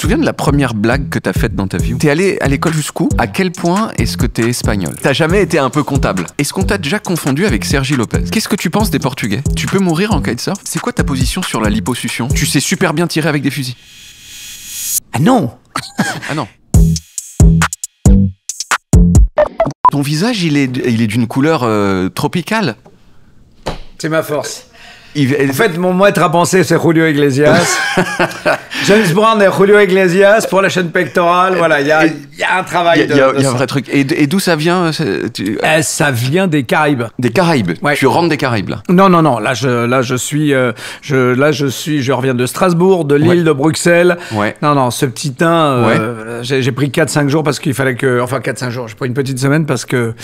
te souviens de la première blague que t'as faite dans ta vie T'es allé à l'école jusqu'où À quel point est-ce que t'es espagnol T'as jamais été un peu comptable Est-ce qu'on t'a déjà confondu avec Sergi Lopez Qu'est-ce que tu penses des Portugais Tu peux mourir en kitesurf C'est quoi ta position sur la liposuction Tu sais super bien tirer avec des fusils. Ah non Ah non Ton visage, il est, il est d'une couleur euh, tropicale. C'est ma force. En fait, mon maître à penser, c'est Julio Iglesias. James Brown et Julio Iglesias pour la chaîne pectorale. Voilà, il y a, un travail. Il y, a un vrai truc. Et, d'où ça vient euh, eh, Ça vient des Caraïbes. Des Caraïbes. Ouais. Tu rentres des Caraïbes là Non, non, non. Là, je, là, je suis, euh, je, là, je suis, je reviens de Strasbourg, de Lille, de Bruxelles. Non, non. Ce petit teint, euh, j'ai pris 4-5 jours parce qu'il fallait que, enfin 4-5 jours. J'ai pris une petite semaine parce que.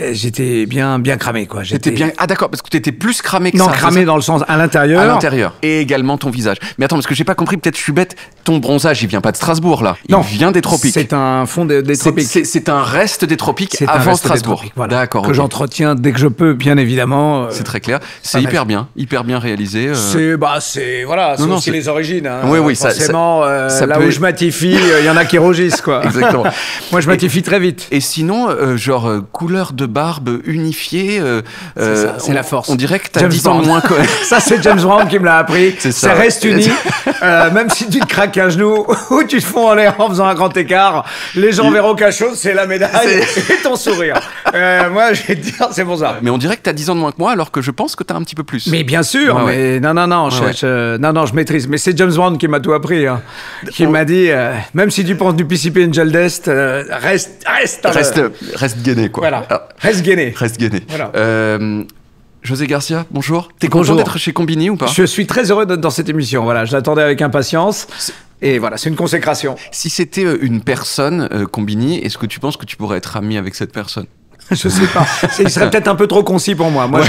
Euh, j'étais bien, bien cramé, quoi. J'étais bien. Ah d'accord, parce que tu étais plus cramé que non, ça. Non, cramé dans le sens à l'intérieur. À l'intérieur. Et également ton visage. Mais attends, parce que j'ai pas compris. Peut-être je suis bête. Ton bronzage, il vient pas de Strasbourg là. Il non, vient des tropiques. C'est un fond des tropiques. C'est un reste des tropiques avant Strasbourg. d'accord. Que j'entretiens dès que je peux, bien évidemment. Euh, c'est très clair. C'est hyper bien, hyper bien réalisé. Euh. C'est bah c'est voilà, c'est les origines. Hein. Oui oui, forcément. Ça, là où je matifie, il y en a qui rougissent quoi. Exactement. Moi je matifie très vite. Et sinon, genre couleur de barbe unifiée. Euh, euh, c'est la force. On dirait que t'as 10 ans moins. ça, c'est James Brown qui me l'a appris. C'est ça. reste uni. Euh, même si tu te craques un genou ou tu te fonds en l'air en faisant un grand écart, les gens verront qu'à chose, c'est la médaille et ton sourire. moi, je vais dire, c'est bon ça. Mais on dirait que t'as 10 ans de moins que moi, alors que je pense que t'as un petit peu plus. Mais bien sûr. mais non, non, non, je, non, non, je maîtrise. Mais c'est James Brown qui m'a tout appris. Hein. qui m'a dit, même si tu penses du PCP Angel Dest, reste, reste, reste, reste gainé, quoi. Voilà. Ah. Reste gainé. Reste gainé. Euh, José Garcia, bonjour. T'es content d'être chez Combini ou pas Je suis très heureux d'être dans cette émission. Voilà, je l'attendais avec impatience. Et voilà, c'est une consécration. Si c'était euh, une personne, euh, Combini, est-ce que tu penses que tu pourrais être ami avec cette personne je sais pas. Il serait peut-être un peu trop concis pour moi. Moi,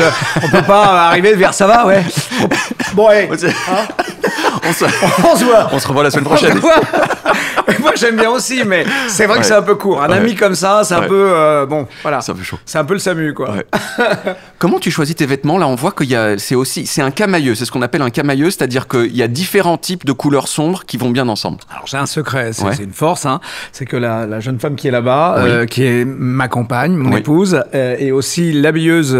on peut pas arriver vers ça va, ouais. Bon, allez. on, se... Hein voit. revoit la semaine prochaine. Moi, j'aime bien aussi, mais c'est vrai que c'est un peu court. Un ami comme ça, c'est un peu. Euh, bon, voilà. C'est un peu chaud. C'est un peu le SAMU, quoi. Comment tu choisis tes vêtements Là, on voit qu'il y a. C'est aussi. C'est un camailleux. C'est ce qu'on appelle un camailleux, c'est-à-dire qu'il y a différents types de couleurs sombres qui vont bien ensemble. Alors, j'ai un secret. C'est une force. Hein. C'est que la, jeune femme qui est là-bas, euh, qui est ma compagne, mon épouse, euh, est et aussi l'habilleuse,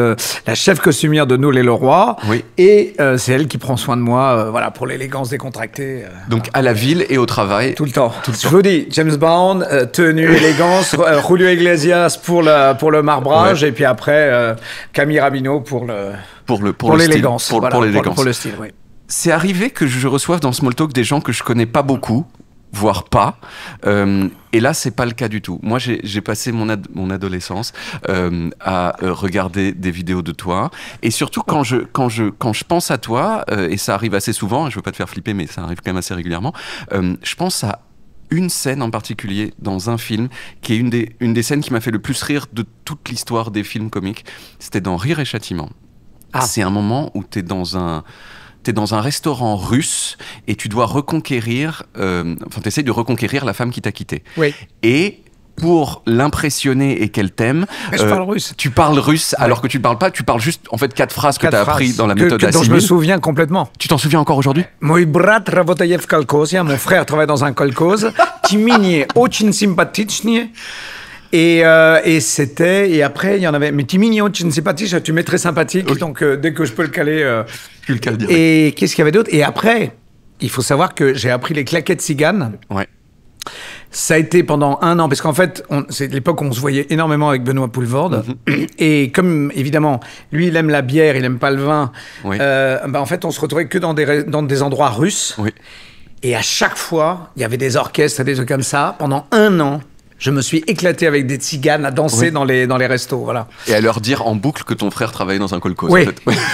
la chef costumière de Noël et Leroy. Oui. Et c'est elle qui prend soin de moi, voilà, pour l'élégance décontractée. Donc, à la ville et au travail. Tout le temps. Tout le je vous dis, James Bond, euh, tenue, élégance, euh, Julio Iglesias pour, la, pour le marbrage, et puis après, euh, Camille Rabino pour le... Pour le pour, l'élégance. Pour, l'élégance. Pour, le style, oui. C'est arrivé que je reçoive dans Talk des gens que je connais pas beaucoup, voire pas. et là, c'est pas le cas du tout. Moi, j'ai passé mon, mon adolescence à regarder des vidéos de toi. Et surtout, quand je, quand je, quand je pense à toi, et ça arrive assez souvent, hein, je veux pas te faire flipper, mais ça arrive quand même assez régulièrement, je pense à une scène en particulier dans un film qui est une des, une des scènes qui m'a fait le plus rire de toute l'histoire des films comiques. C'était dans Rire et Châtiment. Ah. C'est un moment où tu es dans un t'es dans un restaurant russe et tu dois reconquérir, euh, enfin, t'essayes de reconquérir la femme qui t'a quitté. Oui. Et pour l'impressionner et qu'elle t'aime. Je parle euh, russe. Tu parles russe alors que tu ne parles pas, tu parles juste en fait quatre phrases que tu as apprises dans la méthode que, dont je me souviens complètement. Tu t'en souviens encore aujourd'hui Moi brat mon frère travaille dans un kolkhoz. Timini Ochin Et, euh, et c'était et après il y en avait mais Timini Ochin tu mets très sympathique donc euh, dès que je peux le caler tu le cales direct. Et qu'est-ce qu'il y avait d'autre Et après, il faut savoir que j'ai appris les claquettes ciganes. Ouais. Ça a été pendant un an, parce qu'en fait, c'est l'époque où on se voyait énormément avec Benoît Poulvorde. Mhm. Et comme, évidemment, lui, il aime la bière, il aime pas le vin, euh, bah, en fait, on se retrouvait que dans des, endroits russes. Et à chaque fois, il y avait des orchestres et des trucs comme ça. Pendant un an, je me suis éclaté avec des tziganes à danser dans, les, dans les restos. Voilà. Et à leur dire en boucle que ton frère travaillait dans un kolkhoz. Oui.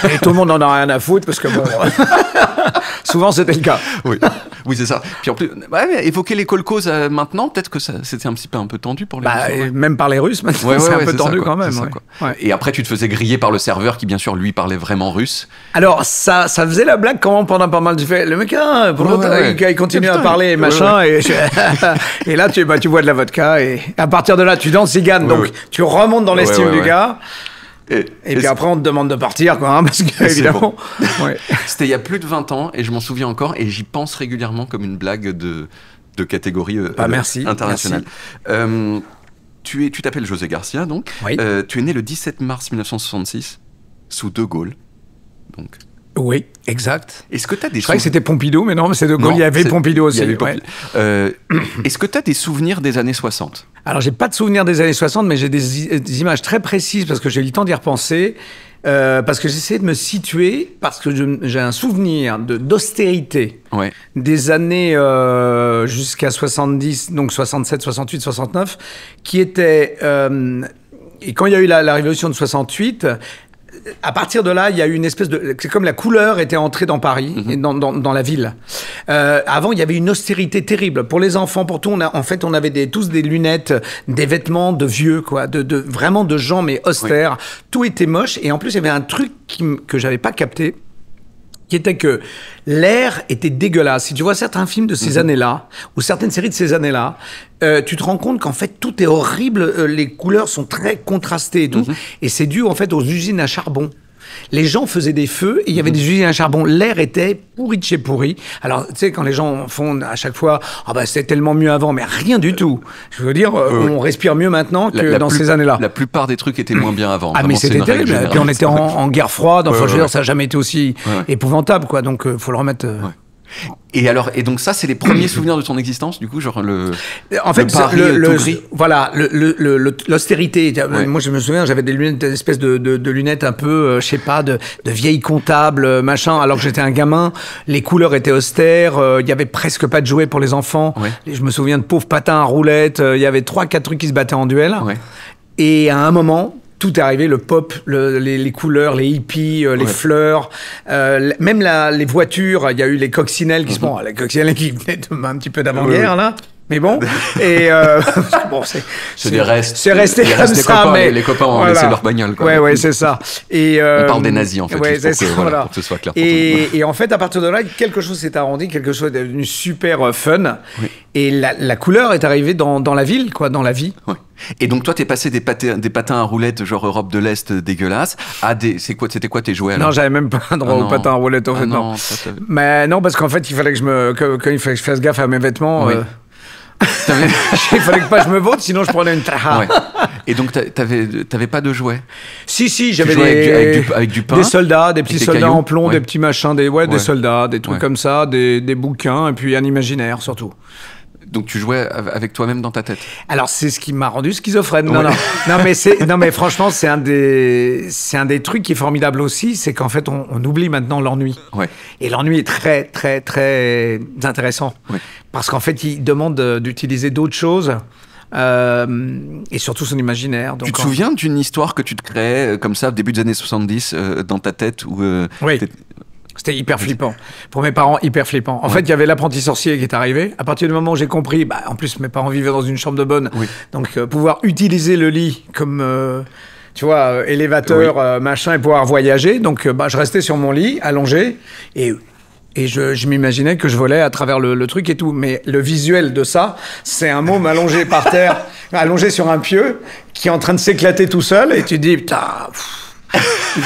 et tout le monde n'en a rien à foutre parce que souvent c'était le cas. Oui, oui c'est ça. Puis en plus, bah évoquer les colcos euh, maintenant, peut-être que c'était un petit peu un peu tendu pour les bah, Même par les Russes maintenant, c'est un peu tendu quand même. et après, tu te faisais griller par le serveur qui, bien sûr, lui parlait vraiment russe. Alors, ça, ça faisait la blague comment pendant pas mal de fait. Le mec, ah, il continue ah, à parler et machin. Et, là, tu, bah, tu bois de la vodka et à partir de là, tu danses, il donc, tu remontes dans l'estime du gars. Et, puis après, on te demande de partir, quoi, hein, parce que, évidemment. C'était il y a plus de 20 ans, et je m'en souviens encore, et j'y pense régulièrement comme une blague de, de catégorie euh, bah, merci, internationale. Merci. Euh, tu t'appelles José Garcia, donc. Oui. Euh, tu es né le 17 mars 1966, sous De Gaulle. Donc, oui, exact. Est-ce que tu as des Je que c'était Pompidou, mais non, c'est de il y avait Pompidou aussi. Euh, est-ce que tu as des souvenirs des années 60 Alors, j'ai pas de souvenirs des années 60, mais j'ai des, images très précises parce que j'ai eu le temps d'y repenser. Euh, parce que j'essaie de me situer, parce que j'ai un souvenir d'austérité des années euh, jusqu'à 70, donc 67, 68, 69, qui était... et quand il y a eu la, la révolution de 68, à partir de là, il y a eu une espèce de. C'est comme la couleur était entrée dans Paris, mhm. et dans, dans, la ville. Euh, avant, il y avait une austérité terrible. Pour les enfants, pour tout, on en fait, on avait des, tous des lunettes, des vêtements de vieux, quoi. De, de vraiment de gens, mais austères. Tout était moche. Et en plus, il y avait un truc qui, que j'avais pas capté qui était que l'air était dégueulasse. Si tu vois certains films de ces mhm. années-là, ou certaines séries de ces années-là, euh, tu te rends compte qu'en fait tout est horrible, euh, les couleurs sont très contrastées et mhm. et c'est dû en fait aux usines à charbon les gens faisaient des feux il y avait mhm. des usines à charbon. L'air était pourri de chez pourri. Alors, tu sais, quand les gens font à chaque fois, ah bah, c'était tellement mieux avant, mais rien du tout. Je veux dire, on respire mieux maintenant que dans ces années-là. La plupart des trucs étaient moins bien avant. Ah, mais c'était terrible. Et Puis on était en, guerre froide. Enfin, je veux dire, ça n'a jamais été aussi épouvantable, quoi. Donc, euh, faut le remettre. Euh, et alors, et donc ça, c'est les premiers souvenirs de ton existence, du coup, genre le. En fait, le, le, l'austérité. Euh, moi, je me souviens, j'avais des lunettes, espèces de, lunettes un peu, euh, je sais pas, de, de vieille comptable, euh, machin. Alors que j'étais un gamin, les couleurs étaient austères, il y avait presque pas de jouets pour les enfants. je me souviens de pauvres patins à roulettes. Il y avait trois, quatre trucs qui se battaient en duel. Et à un moment, tout est arrivé, le pop, le, les, les, couleurs, les hippies, euh, les fleurs, euh, même la, les voitures, il y a eu les coccinelles qui se sont... Mhm. Bon, oh, les coccinelles qui venaient de, un petit peu d'avant-guerre, là mais bon, et euh, c'est des restes. C'est resté les comme ça, copains, les, copains ont laissé leur bagnole. Quoi. Ouais, ouais, c'est ça. Et on parle des euh, nazis en fait, Et, en fait, à partir de là, quelque chose s'est arrondi, quelque chose est devenu super euh, fun, et la, couleur est arrivée dans, la ville, quoi, dans la vie. Et donc toi, t'es passé des, patins, des patins à roulettes genre Europe de l'Est dégueulasse à des... C'est quoi, c'était quoi tes jouets Non, j'avais même pas droit ah aux patins à roulettes ah fait. Non. Mais non, parce qu'en fait, il fallait que je me, fasse gaffe à mes vêtements. Oui. Il fallait que pas je me vote, sinon je prenais une traha. Et donc, t'avais, pas de jouets Si, si, j'avais des, avec du, avec du, pain, des soldats, des petits soldats en plomb, des petits machins, des, ouais. des soldats, des trucs comme ça, des, bouquins, et puis un imaginaire surtout donc tu jouais avec toi-même dans ta tête. Alors c'est ce qui m'a rendu schizophrène. Non, mais franchement c'est un des c'est un des trucs qui est formidable aussi, c'est qu'en fait on, oublie maintenant l'ennui. Et l'ennui est très très très intéressant parce qu'en fait il demande euh, d'utiliser d'autres choses. Euh, et surtout son imaginaire. tu te souviens d'une histoire que tu te créais euh, comme ça, au début des années 70, dans ta tête Oui. C'était hyper flippant. Pour mes parents, hyper flippant. En fait, il y avait l'apprenti sorcier qui est arrivé. À partir du moment où j'ai compris, bah, en plus, mes parents vivaient dans une chambre de bonne. Donc, euh, pouvoir utiliser le lit comme. Euh, tu vois, euh, élévateur, machin, et pouvoir voyager. Donc, bah, je restais sur mon lit, allongé, et et je, m'imaginais que je volais à travers le, truc et tout. Mais le visuel de ça, c'est un mot allongé par terre, allongé sur un pieu, qui est en train de s'éclater tout seul. Et tu dis, putain.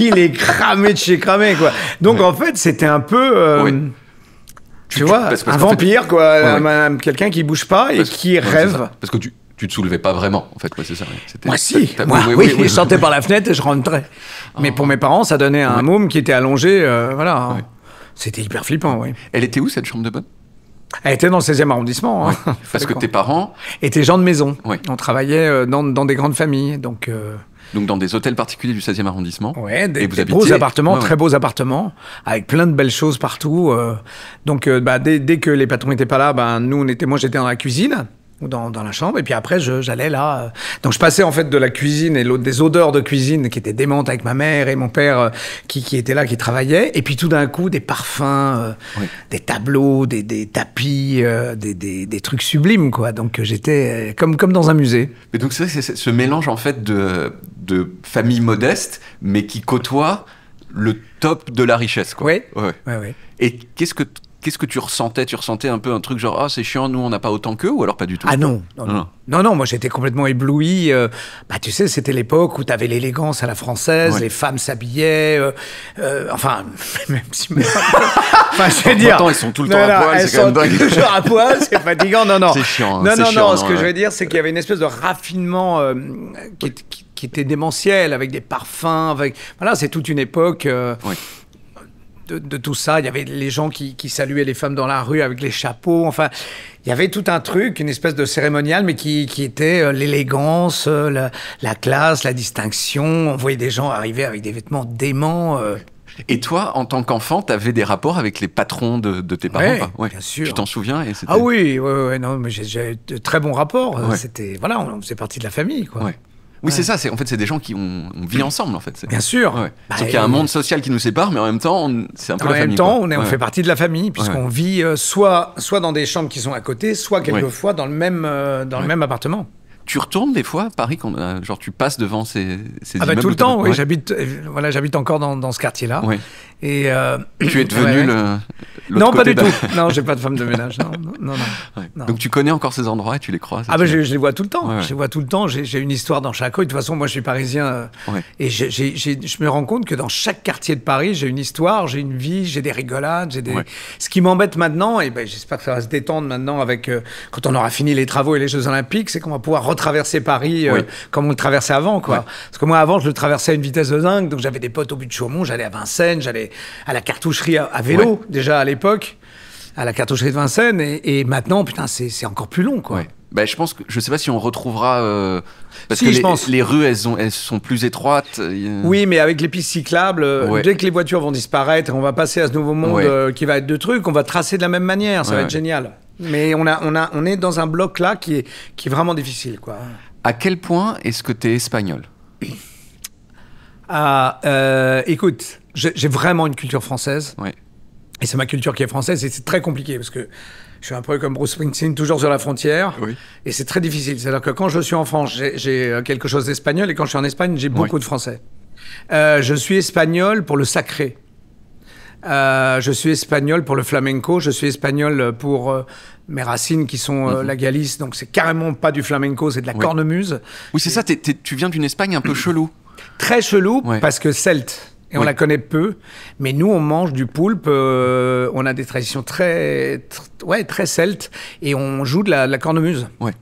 il est cramé de chez cramé, quoi. Donc, en fait, c'était un peu. Euh, tu, vois, un vampire, quoi. Quelqu'un qui bouge pas et qui rêve. Parce que tu, tu te soulevais pas vraiment, en fait. c'est ça. Moi, si. oui, oui, je sortais par la fenêtre et je rentrais. Mais ah. pour mes parents, ça donnait un ouais. môme qui était allongé. Euh, voilà. C'était hyper flippant, oui. Elle était où, cette chambre de bonne elle était dans le 16e arrondissement. Hein. Parce que tes parents étaient gens de maison. On travaillait euh, dans, dans, des grandes familles. Donc, donc dans des hôtels particuliers du 16e arrondissement. et vous beaux appartements, très beaux appartements, avec plein de belles choses partout. Euh. donc euh, bah, dès, que les patrons n'étaient pas là, bah, nous on était, moi j'étais dans la cuisine dans, la chambre. Et puis après, j'allais là. Euh. Donc je passais en fait de la cuisine et des odeurs de cuisine qui étaient démentes avec ma mère et mon père euh, qui, qui étaient là, qui travaillaient. Et puis tout d'un coup, des parfums, euh, des tableaux, des, tapis, des, trucs sublimes, quoi. Donc j'étais comme, comme dans un musée. Mais donc c'est ce mélange en fait de, de famille modeste, mais qui côtoie le top de la richesse, quoi. Oui. Ouais. oui. Et qu'est-ce que qu'est-ce que tu ressentais Tu ressentais un peu un truc genre ah c'est chiant, nous on n'a pas autant qu'eux ou alors pas du tout Ah non, non, non, ah. non, non, moi j'étais complètement ébloui. Euh, bah tu sais, c'était l'époque où t'avais l'élégance à la française, les femmes s'habillaient, euh, euh, enfin même si, enfin je veux dire, temps, ils sont tout le temps à poil, c'est quand même dingue. Toujours à poil, c'est fatigant, non non. C'est chiant. Non non non, ce que je veux dire c'est qu'il y avait une espèce de raffinement qui, était démentiel avec des parfums, avec voilà c'est toute une époque de, tout ça. Il y avait les gens qui, saluaient les femmes dans la rue avec les chapeaux. Enfin, il y avait tout un truc, une espèce de cérémonial, mais qui, était euh, l'élégance, euh, la, classe, la distinction. On voyait des gens arriver avec des vêtements déments. Euh. Et toi, en tant qu'enfant, tu avais des rapports avec les patrons de, tes parents Oui, bien sûr. Tu t'en souviens et Ah oui, ouais, non, mais j'ai, de très bons rapports. C'était, voilà, on, on faisait partie de la famille. Quoi. Oui, c'est ça. C'est en fait, c'est des gens qui ont on vit mmh. ensemble en fait. Bien sûr. Ouais. Bah, y a un monde social qui nous sépare, mais en même temps, c'est un peu la famille. même temps, on, est, on fait partie de la famille puisqu'on vit euh, soit soit dans des chambres qui sont à côté, soit quelquefois dans le même euh, dans le même appartement. Tu retournes des fois à Paris quand euh, genre tu passes devant ces, ah bah, tout le temps. j'habite voilà, j'habite encore dans, dans ce quartier-là. Et euh, tu es devenu le. Non, pas du tout. Non, j'ai pas de femme de ménage. Donc tu connais encore ces endroits et tu les croises. Ah ben je, les vois tout le temps. Je les vois tout le temps. J'ai une histoire dans chaque rue. De toute façon, moi je suis parisien euh, et je me rends compte que dans chaque quartier de Paris, j'ai une histoire, j'ai une vie, j'ai des rigolades, j'ai des. Ce qui m'embête maintenant, et ben j'espère que ça va se détendre maintenant avec euh, quand on aura fini les travaux et les Jeux Olympiques, c'est qu'on va pouvoir retraverser Paris comme on le traversait avant, quoi. Parce que moi avant, je le traversais à une vitesse de dingue, donc j'avais des potes au but de Chaumont, j'allais à Vincennes, j'allais à la cartoucherie à, vélo, déjà à l'époque, à la cartoucherie de Vincennes. Et, maintenant, putain, c'est encore plus long, quoi. Bah, je pense que je sais pas si on retrouvera euh, parce que les, je pense. les, rues elles, elles sont plus étroites. Euh, oui, mais avec les pistes cyclables, euh, dès que les voitures vont disparaître, on va passer à ce nouveau monde qui va être de trucs. On va tracer de la même manière, ça va être génial. Mais on a, on a, on est dans un bloc là qui est, qui est vraiment difficile, quoi. À quel point est-ce que tu es espagnol Ah, écoute j'ai vraiment une culture française. Et c'est ma culture qui est française et c'est très compliqué parce que je suis un peu comme Bruce Springsteen, toujours sur la frontière. Oui. Et c'est très difficile. C'est-à-dire que quand je suis en France, j'ai euh, quelque chose d'espagnol et quand je suis en Espagne, j'ai beaucoup de français. Euh, je suis espagnol pour le sacré. Euh, je suis espagnol pour le flamenco, je suis espagnol pour mes racines qui sont mhm. la Galice, donc c'est carrément pas du flamenco, c'est de la cornemuse. Oui, c'est ça, tu viens d'une Espagne un peu chelou. Très chelou, parce que celte et on la connaît peu. Mais nous, on mange du poulpe. Euh, on a des traditions très, ouais, très celtes et on joue de la, cornemuse. Ouais.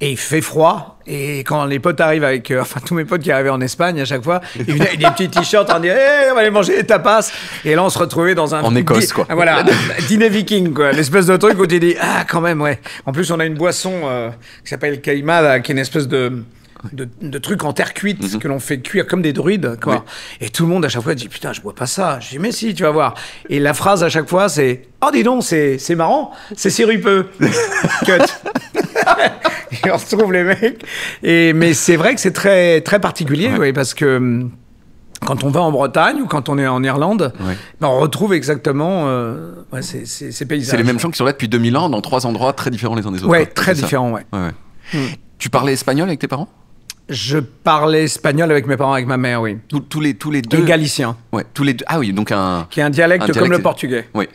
Et il fait froid. Et quand les potes arrivent avec, euh, enfin tous mes potes qui arrivaient en Espagne à chaque fois, ils venaient avec des petits t-shirts en disant eh, on va aller manger des tapas. Et là, on se retrouvait dans un. En Écosse, quoi. Voilà, dîner viking, quoi. L'espèce de truc où tu dis ah, quand même, ouais. En plus, on a une boisson euh, qui s'appelle Caimada », qui est une espèce de de, trucs en terre cuite mhm. que l'on fait cuire comme des druides, quoi. Et tout le monde à chaque fois dit putain, je bois pas ça. Je dis mais si, tu vas voir. Et la phrase à chaque fois c'est oh dis donc, c'est marrant, c'est sirupeux. Cut. et on retrouve les mecs. Et mais c'est vrai que c'est très très particulier, oui, parce que hum, quand on va en Bretagne ou quand on est en Irlande, ben, on retrouve exactement euh, ces, paysages. C'est les mêmes gens qui sont là depuis 2000 ans dans trois endroits très différents les uns des autres. Oui, très différents, ouais. Hum. Tu parlais espagnol avec tes parents je parlais espagnol avec mes parents, avec ma mère, oui. Tous, les, tous les deux. Galiciens. Ouais, tous les deux. Ah oui, donc un. Qui est un dialecte comme le portugais. Oui.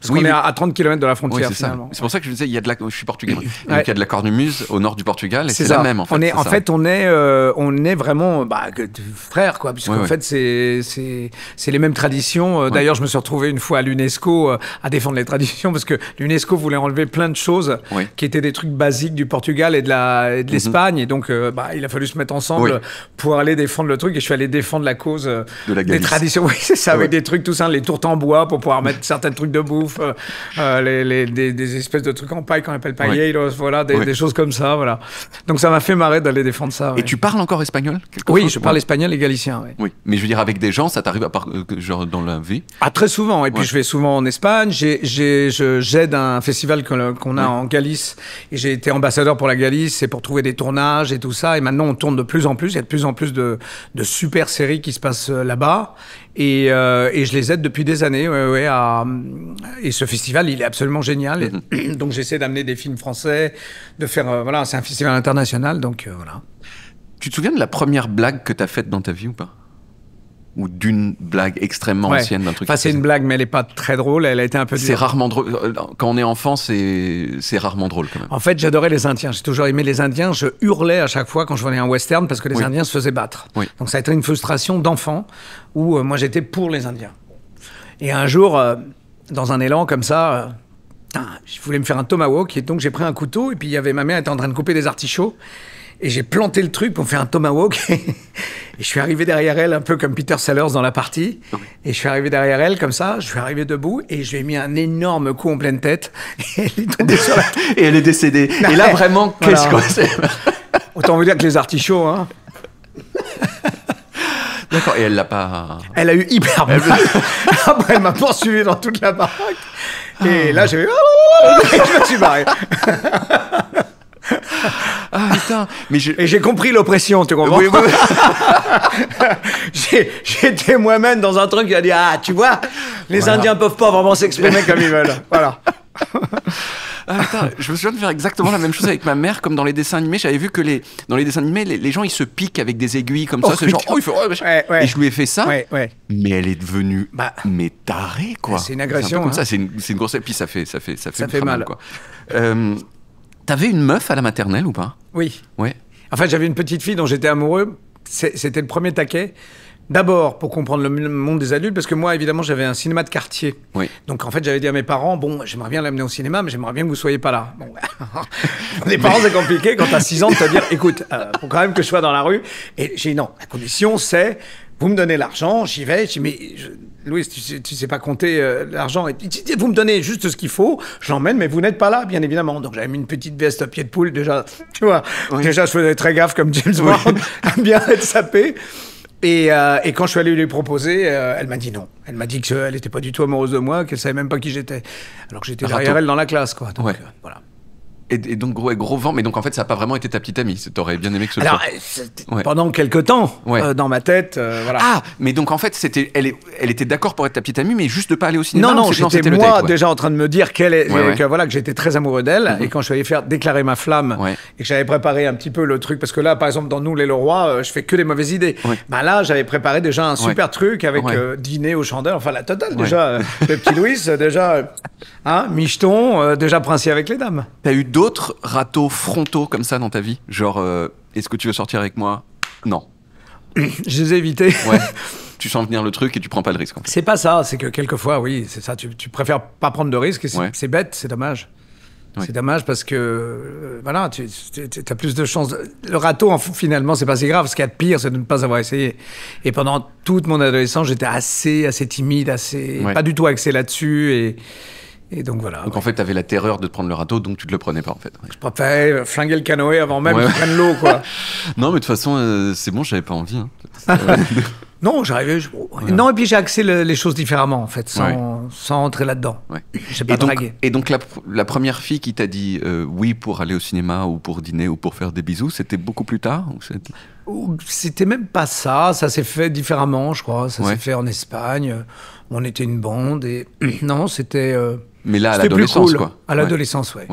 Parce oui, qu'on est à, 30 km de la frontière. c'est, c'est pour ça que je disais, il y a de la, je suis portugais. Donc il y a de la cornemuse au nord du Portugal et c'est, la même. En fait, on est, en fait, on est, euh, on est vraiment bah, frères, quoi, puisqu'en fait, c'est, c'est les mêmes traditions. Euh, d'ailleurs, je me suis retrouvé une fois à l'UNESCO euh, à défendre les traditions parce que l'UNESCO voulait enlever plein de choses qui étaient des trucs basiques du Portugal et de, la, de mhm. l'Espagne. Et donc, bah, il a fallu se mettre ensemble pour aller défendre le truc. Et je suis allé défendre la cause des traditions. Oui, c'est ça, avec des trucs, tout simples, les tours en bois pour pouvoir mettre certains trucs de bois euh, euh, des, espèces de trucs en paille qu'on appelle pailleiros, voilà, des, choses comme ça, voilà. Donc ça m'a fait marrer d'aller défendre ça. Et tu parles encore espagnol Oui, je parle espagnol et galicien. Oui. mais je veux dire, avec des gens, ça t'arrive à euh, genre dans la vie Ah, très souvent. Et puis je vais souvent en Espagne. J'aide un festival qu'on a en Galice et j'ai été ambassadeur pour la Galice c'est pour trouver des tournages et tout ça. Et maintenant, on tourne de plus en plus. Il y a de plus en plus de, de super séries qui se passent là-bas. Euh, et, je les aide depuis des années. Et ce festival, il est absolument génial. Mhm. Donc j'essaie d'amener des films français, de faire. Euh, voilà, c'est un festival international, donc euh, voilà. Tu te souviens de la première blague que tu as faite dans ta vie ou pas ou d'une blague extrêmement ancienne d'un truc. Enfin, c'est une blague, mais elle n'est pas très drôle. Elle a été un peu. C'est rarement drôle. Euh, quand on est enfant, c'est rarement drôle quand même. En fait, j'adorais les Indiens. J'ai toujours aimé les Indiens. Je hurlais à chaque fois quand je voyais un western parce que les Indiens se faisaient battre. Donc ça a été une frustration d'enfant où euh, moi j'étais pour les Indiens. Et un jour, euh, dans un élan comme ça. je voulais me faire un tomahawk et donc j'ai pris un couteau et puis il y avait ma mère était en train de couper des artichauts et j'ai planté le truc pour faire un tomahawk. et je suis arrivé derrière elle, un peu comme Peter Sellers dans la partie. Et je suis arrivé derrière elle, comme ça. Je suis arrivé debout et je lui ai mis un énorme coup en pleine tête. Et elle est décédée. et là, vraiment, qu'est-ce que c'est Autant vous dire que les artichauts, hein. D'accord, et elle l'a pas. Elle a eu hyper mal. Après, elle m'a poursuivi dans toute la baraque. Et ah. là, j'ai fait. je me suis barré ah putain, mais Et j'ai compris l'oppression, tu comprends J'étais moi-même dans un truc qui a dit ah tu vois, les indiens Indiens peuvent pas vraiment s'exprimer comme ils veulent. Voilà. Ah, putain, je me souviens de faire exactement la même chose avec ma mère, comme dans les dessins animés. J'avais vu que les, dans les dessins animés, les, gens ils se piquent avec des aiguilles comme ça. Oh, ce genre, oh, oh, Et je lui ai fait ça. mais elle est devenue. Bah, mais tarée, quoi. C'est une agression. Hein. ça, c'est une, grosse. Et puis ça fait, ça fait, ça fait, ça fait mal. Quoi. Euh, T'avais une meuf à la maternelle ou pas Oui. Ouais. fait, j'avais une petite fille dont j'étais amoureux. C'était le premier taquet. D'abord, pour comprendre le monde des adultes, parce que moi, évidemment, j'avais un cinéma de quartier. Oui. Donc, en fait, j'avais dit à mes parents, bon, j'aimerais bien l'amener au cinéma, mais j'aimerais bien que vous soyez pas là. Bon. les parents, c'est compliqué quand tu as 6 ans de te dire, écoute, il euh, faut quand même que je sois dans la rue. Et j'ai dit, non, la condition, c'est vous me donnez l'argent, j'y vais, mais Louis, tu sais, sais pas compter euh, l'argent. Vous me donnez juste ce qu'il faut, j'emmène, mais vous n'êtes pas là, bien évidemment. Donc j'avais mis une petite veste à pied de poule, déjà, tu vois. Déjà, je faisais très gaffe comme James Bond, à bien être sapé. Euh, et, quand je suis allé lui proposer, euh, elle m'a dit non. Elle m'a dit qu'elle n'était pas du tout amoureuse de moi, qu'elle savait même pas qui j'étais. Alors que j'étais derrière elle dans la classe, quoi. Donc, voilà. Et, donc, gros, gros vent. Mais donc, en fait, ça n'a pas vraiment été ta petite amie. T'aurais bien aimé que ce soit. Euh, pendant quelques temps, euh, dans ma tête, euh, voilà. Ah, mais donc, en fait, c'était, elle, elle était d'accord pour être ta petite amie, mais juste de pas aller au cinéma. Non, non, j'étais moi déjà en train de me dire qu'elle est, que, voilà, que j'étais très amoureux d'elle. Mhm. Et quand je suis allé faire déclarer ma flamme et que j'avais préparé un petit peu le truc, parce que là, par exemple, dans Nous, les Leroy, je fais que des mauvaises idées. Bah là, j'avais préparé déjà un super truc avec dîner aux chandelles, enfin la totale déjà. le petit Louis, déjà, hein, micheton, déjà princier avec les dames. T'as eu d'autres râteaux frontaux comme ça dans ta vie Genre, euh, est-ce que tu veux sortir avec moi Non. Je les ai évités. Ouais. tu sens venir le truc et tu prends pas le risque. En fait. C'est pas ça, c'est que quelquefois, oui, c'est ça. Tu, préfères pas prendre de risque et c'est bête, c'est dommage. C'est dommage parce que euh, voilà, tu, as plus de chances. Le râteau, en, finalement, c'est pas si grave. Ce qu'il y a de pire, c'est de ne pas avoir essayé. Et pendant toute mon adolescence, j'étais assez, assez timide, assez pas du tout axé là-dessus et et donc voilà. Donc en fait, tu avais la terreur de te prendre le râteau, donc tu ne le prenais pas en fait. Je préférais euh, flinguer le canoë avant même de prendre l'eau, quoi. non, mais de toute façon, euh, c'est bon, j'avais pas envie. Hein. non, j'arrivais. Non, et puis j'ai axé les choses différemment en fait, sans, entrer là-dedans. J'ai pas dragué. et donc la, première fille qui t'a dit euh, oui pour aller au cinéma ou pour dîner ou pour faire des bisous, c'était beaucoup plus tard c'était même pas ça, ça s'est fait différemment, je crois. Ça s'est fait en Espagne, on était une bande et non, c'était mais là, à l'adolescence, quoi. À l'adolescence, ouais.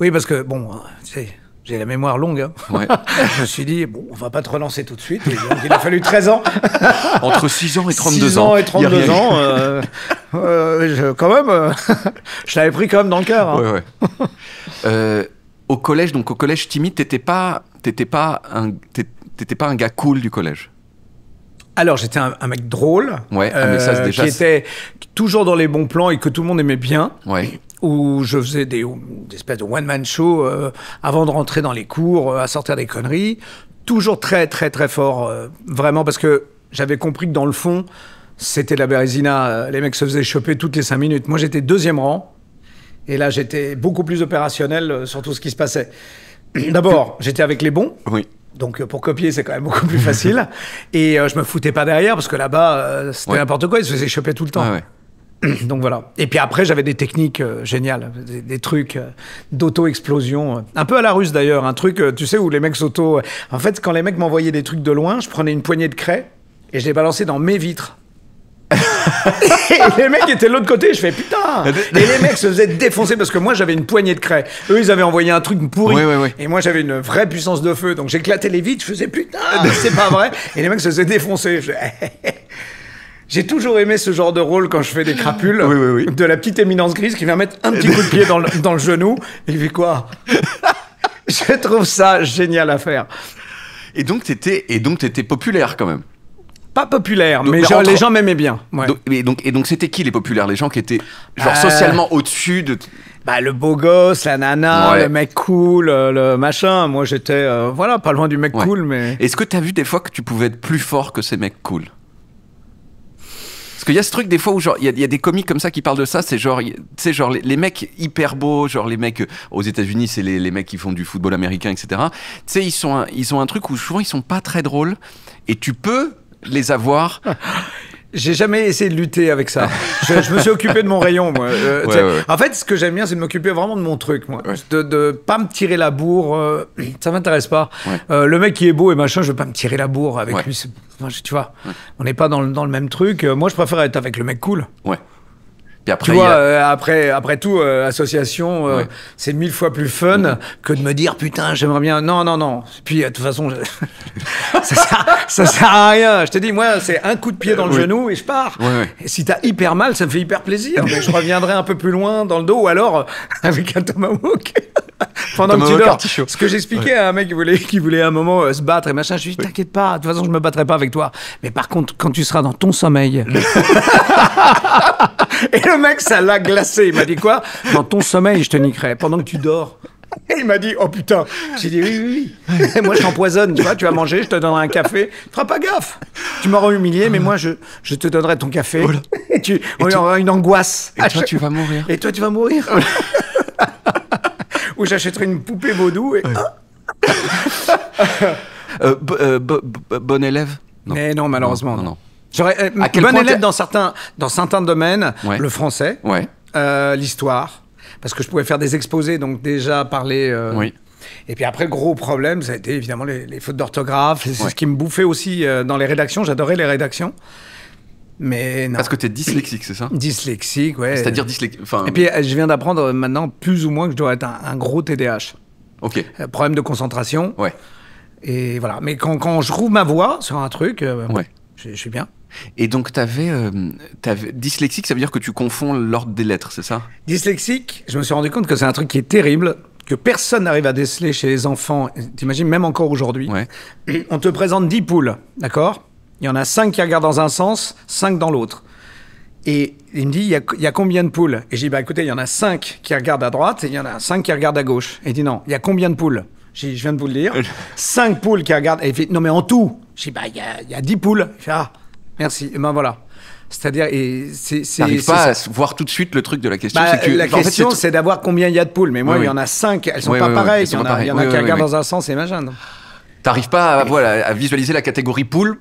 Oui, parce que, bon, hein, j'ai la mémoire longue. Hein. je me suis dit, bon, on va pas te relancer tout de suite. il a fallu 13 ans. Entre 6 ans et 32 6 ans. ans et 32 ans. Euh, euh, quand même, euh, je l'avais pris quand même dans le cœur. Hein. Ouais, au collège, donc au collège timide, t'étais pas, pas un, t'étais pas un gars cool du collège. Alors j'étais un, mec drôle, ouais, euh, qui était toujours dans les bons plans et que tout le monde aimait bien. Ouais où je faisais des, espèces de one-man show euh, avant de rentrer dans les cours, euh, à sortir des conneries. Toujours très, très, très fort, vraiment, parce que j'avais compris que dans le fond, c'était la bérésina. Les mecs se faisaient choper toutes les cinq minutes. Moi, j'étais deuxième rang. Et là, j'étais beaucoup plus opérationnel sur tout ce qui se passait. D'abord, j'étais avec les bons. Oui. Donc euh, pour copier, c'est quand même beaucoup plus facile. Et euh, je me foutais pas derrière parce que là-bas, euh, c'était n'importe quoi. Ils se faisaient choper tout le temps. Donc voilà. Et puis après, j'avais des techniques géniales, des, trucs d'auto-explosion, un peu à la russe d'ailleurs, un truc, tu sais, où les mecs s'auto. En fait, quand les mecs m'envoyaient des trucs de loin, je prenais une poignée de craie et je les balançais dans mes vitres. et les mecs étaient de l'autre côté, je fais putain Et les mecs se faisaient défoncer parce que moi j'avais une poignée de craie. Eux ils avaient envoyé un truc pourri. Et moi j'avais une vraie puissance de feu. Donc j'éclatais les vitres, je faisais putain, c'est pas vrai. Et les mecs se faisaient défoncer. J'ai toujours aimé ce genre de rôle quand je fais des crapules. De la petite éminence grise qui vient mettre un petit coup de pied dans le, dans le genou. Et il fait quoi Je trouve ça génial à faire. Et donc, t'étais, et donc, t'étais populaire quand même. Pas populaire, mais, les gens m'aimaient bien. Donc, et donc, c'était qui les populaires Les gens qui étaient genre euh, socialement au-dessus de. Bah, le beau gosse, la nana, le mec cool, euh, le, machin. Moi, j'étais, euh, voilà, pas loin du mec cool, mais. Est-ce que tu as vu des fois que tu pouvais être plus fort que ces mecs cool parce qu'il y a ce truc des fois où il y, a des comiques comme ça qui parlent de ça, c'est genre c'est genre les, mecs hyper beaux, genre les mecs aux États-Unis, c'est les, mecs qui font du football américain, etc. Tu sais ils sont ils ont un truc où souvent ils sont pas très drôles et tu peux les avoir. J'ai jamais essayé de lutter avec ça. je, me suis occupé de mon rayon, moi. Euh, en fait, ce que j'aime bien, c'est de m'occuper vraiment de mon truc, moi. De, pas me tirer la bourre, euh, ça m'intéresse pas. Euh, le mec qui est beau et machin, je veux pas me tirer la bourre avec lui. tu vois, on n'est pas dans le, dans le même truc. Moi, je préfère être avec le mec cool. Ouais après, tu vois, euh, après, après tout, euh, association, euh, c'est mille fois plus fun que de me dire putain, j'aimerais bien. Non, non, non. Puis de toute façon, ça, sert, sert, à rien. Je te dis, moi, c'est un coup de pied dans le genou et je pars. Et si t'as hyper mal, ça me fait hyper plaisir. je reviendrai un peu plus loin dans le dos ou alors avec un tomahawk. pendant que tu dors. Ce que j'expliquais à un mec qui voulait, qui voulait à un moment se battre et machin, je lui dis T'inquiète pas, de toute façon, je me battrai pas avec toi. Mais par contre, quand tu seras dans ton sommeil. et le mec, ça l'a glacé. Il m'a dit quoi Dans ton sommeil, je te niquerai. Pendant que tu dors. Et il m'a dit, oh putain. J'ai dit, oui, oui, oui. moi, je t'empoisonne, tu vois, tu vas manger, je te donnerai un café. Tu Feras pas gaffe. Tu m'auras humilié, mais moi, je, te donnerai ton café. Et tu, aura une angoisse. Et toi, tu vas mourir. Et toi, tu vas mourir. Ou j'achèterai une poupée vaudou et. Euh, euh, bon élève non. Mais non, malheureusement. non. non. J'aurais euh, bonne élève dans certains, dans certains domaines, le français, ouais. Euh, l'histoire, parce que je pouvais faire des exposés, donc déjà parler. Euh, oui. Et puis après, gros problème, ça a été évidemment les, fautes d'orthographe. C'est ce qui me bouffait aussi euh, dans les rédactions. J'adorais les rédactions. Mais non. Parce que tu es dyslexique, c'est ça Dyslexique, ouais. C'est-à-dire dyslexique. Et puis je viens d'apprendre maintenant, plus ou moins, que je dois être un, gros TDAH. Ok. problème de concentration. Ouais. Et voilà. Mais quand, quand je roule ma voix sur un truc. ouais. Je suis bien. Et donc, tu avais, euh, Dyslexique, ça veut dire que tu confonds l'ordre des lettres, c'est ça Dyslexique, je me suis rendu compte que c'est un truc qui est terrible, que personne n'arrive à déceler chez les enfants. T'imagines, même encore aujourd'hui. On te présente 10 poules, d'accord Il y en a 5 qui regardent dans un sens, 5 dans l'autre. Et il me dit, il y, a, combien de poules Et j'ai dit, bah écoutez, il y en a 5 qui regardent à droite et il y en a 5 qui regardent à gauche. Et il dit, non, il y a combien de poules J'ai je viens de vous le dire. 5 poules qui regardent. Et il non mais en tout j'ai dit, bah, il y a, 10 poules. dis, ah, merci. Et ben voilà. C'est-à-dire, et c'est. T'arrives pas à voir tout de suite le truc de la question. Bah, la question, c'est d'avoir combien il y a de poules. Mais moi, il y en a 5. Elles sont pas pareilles. Il y en a, qui regardent dans un sens et machin. T'arrives pas à, voilà, à visualiser la catégorie poule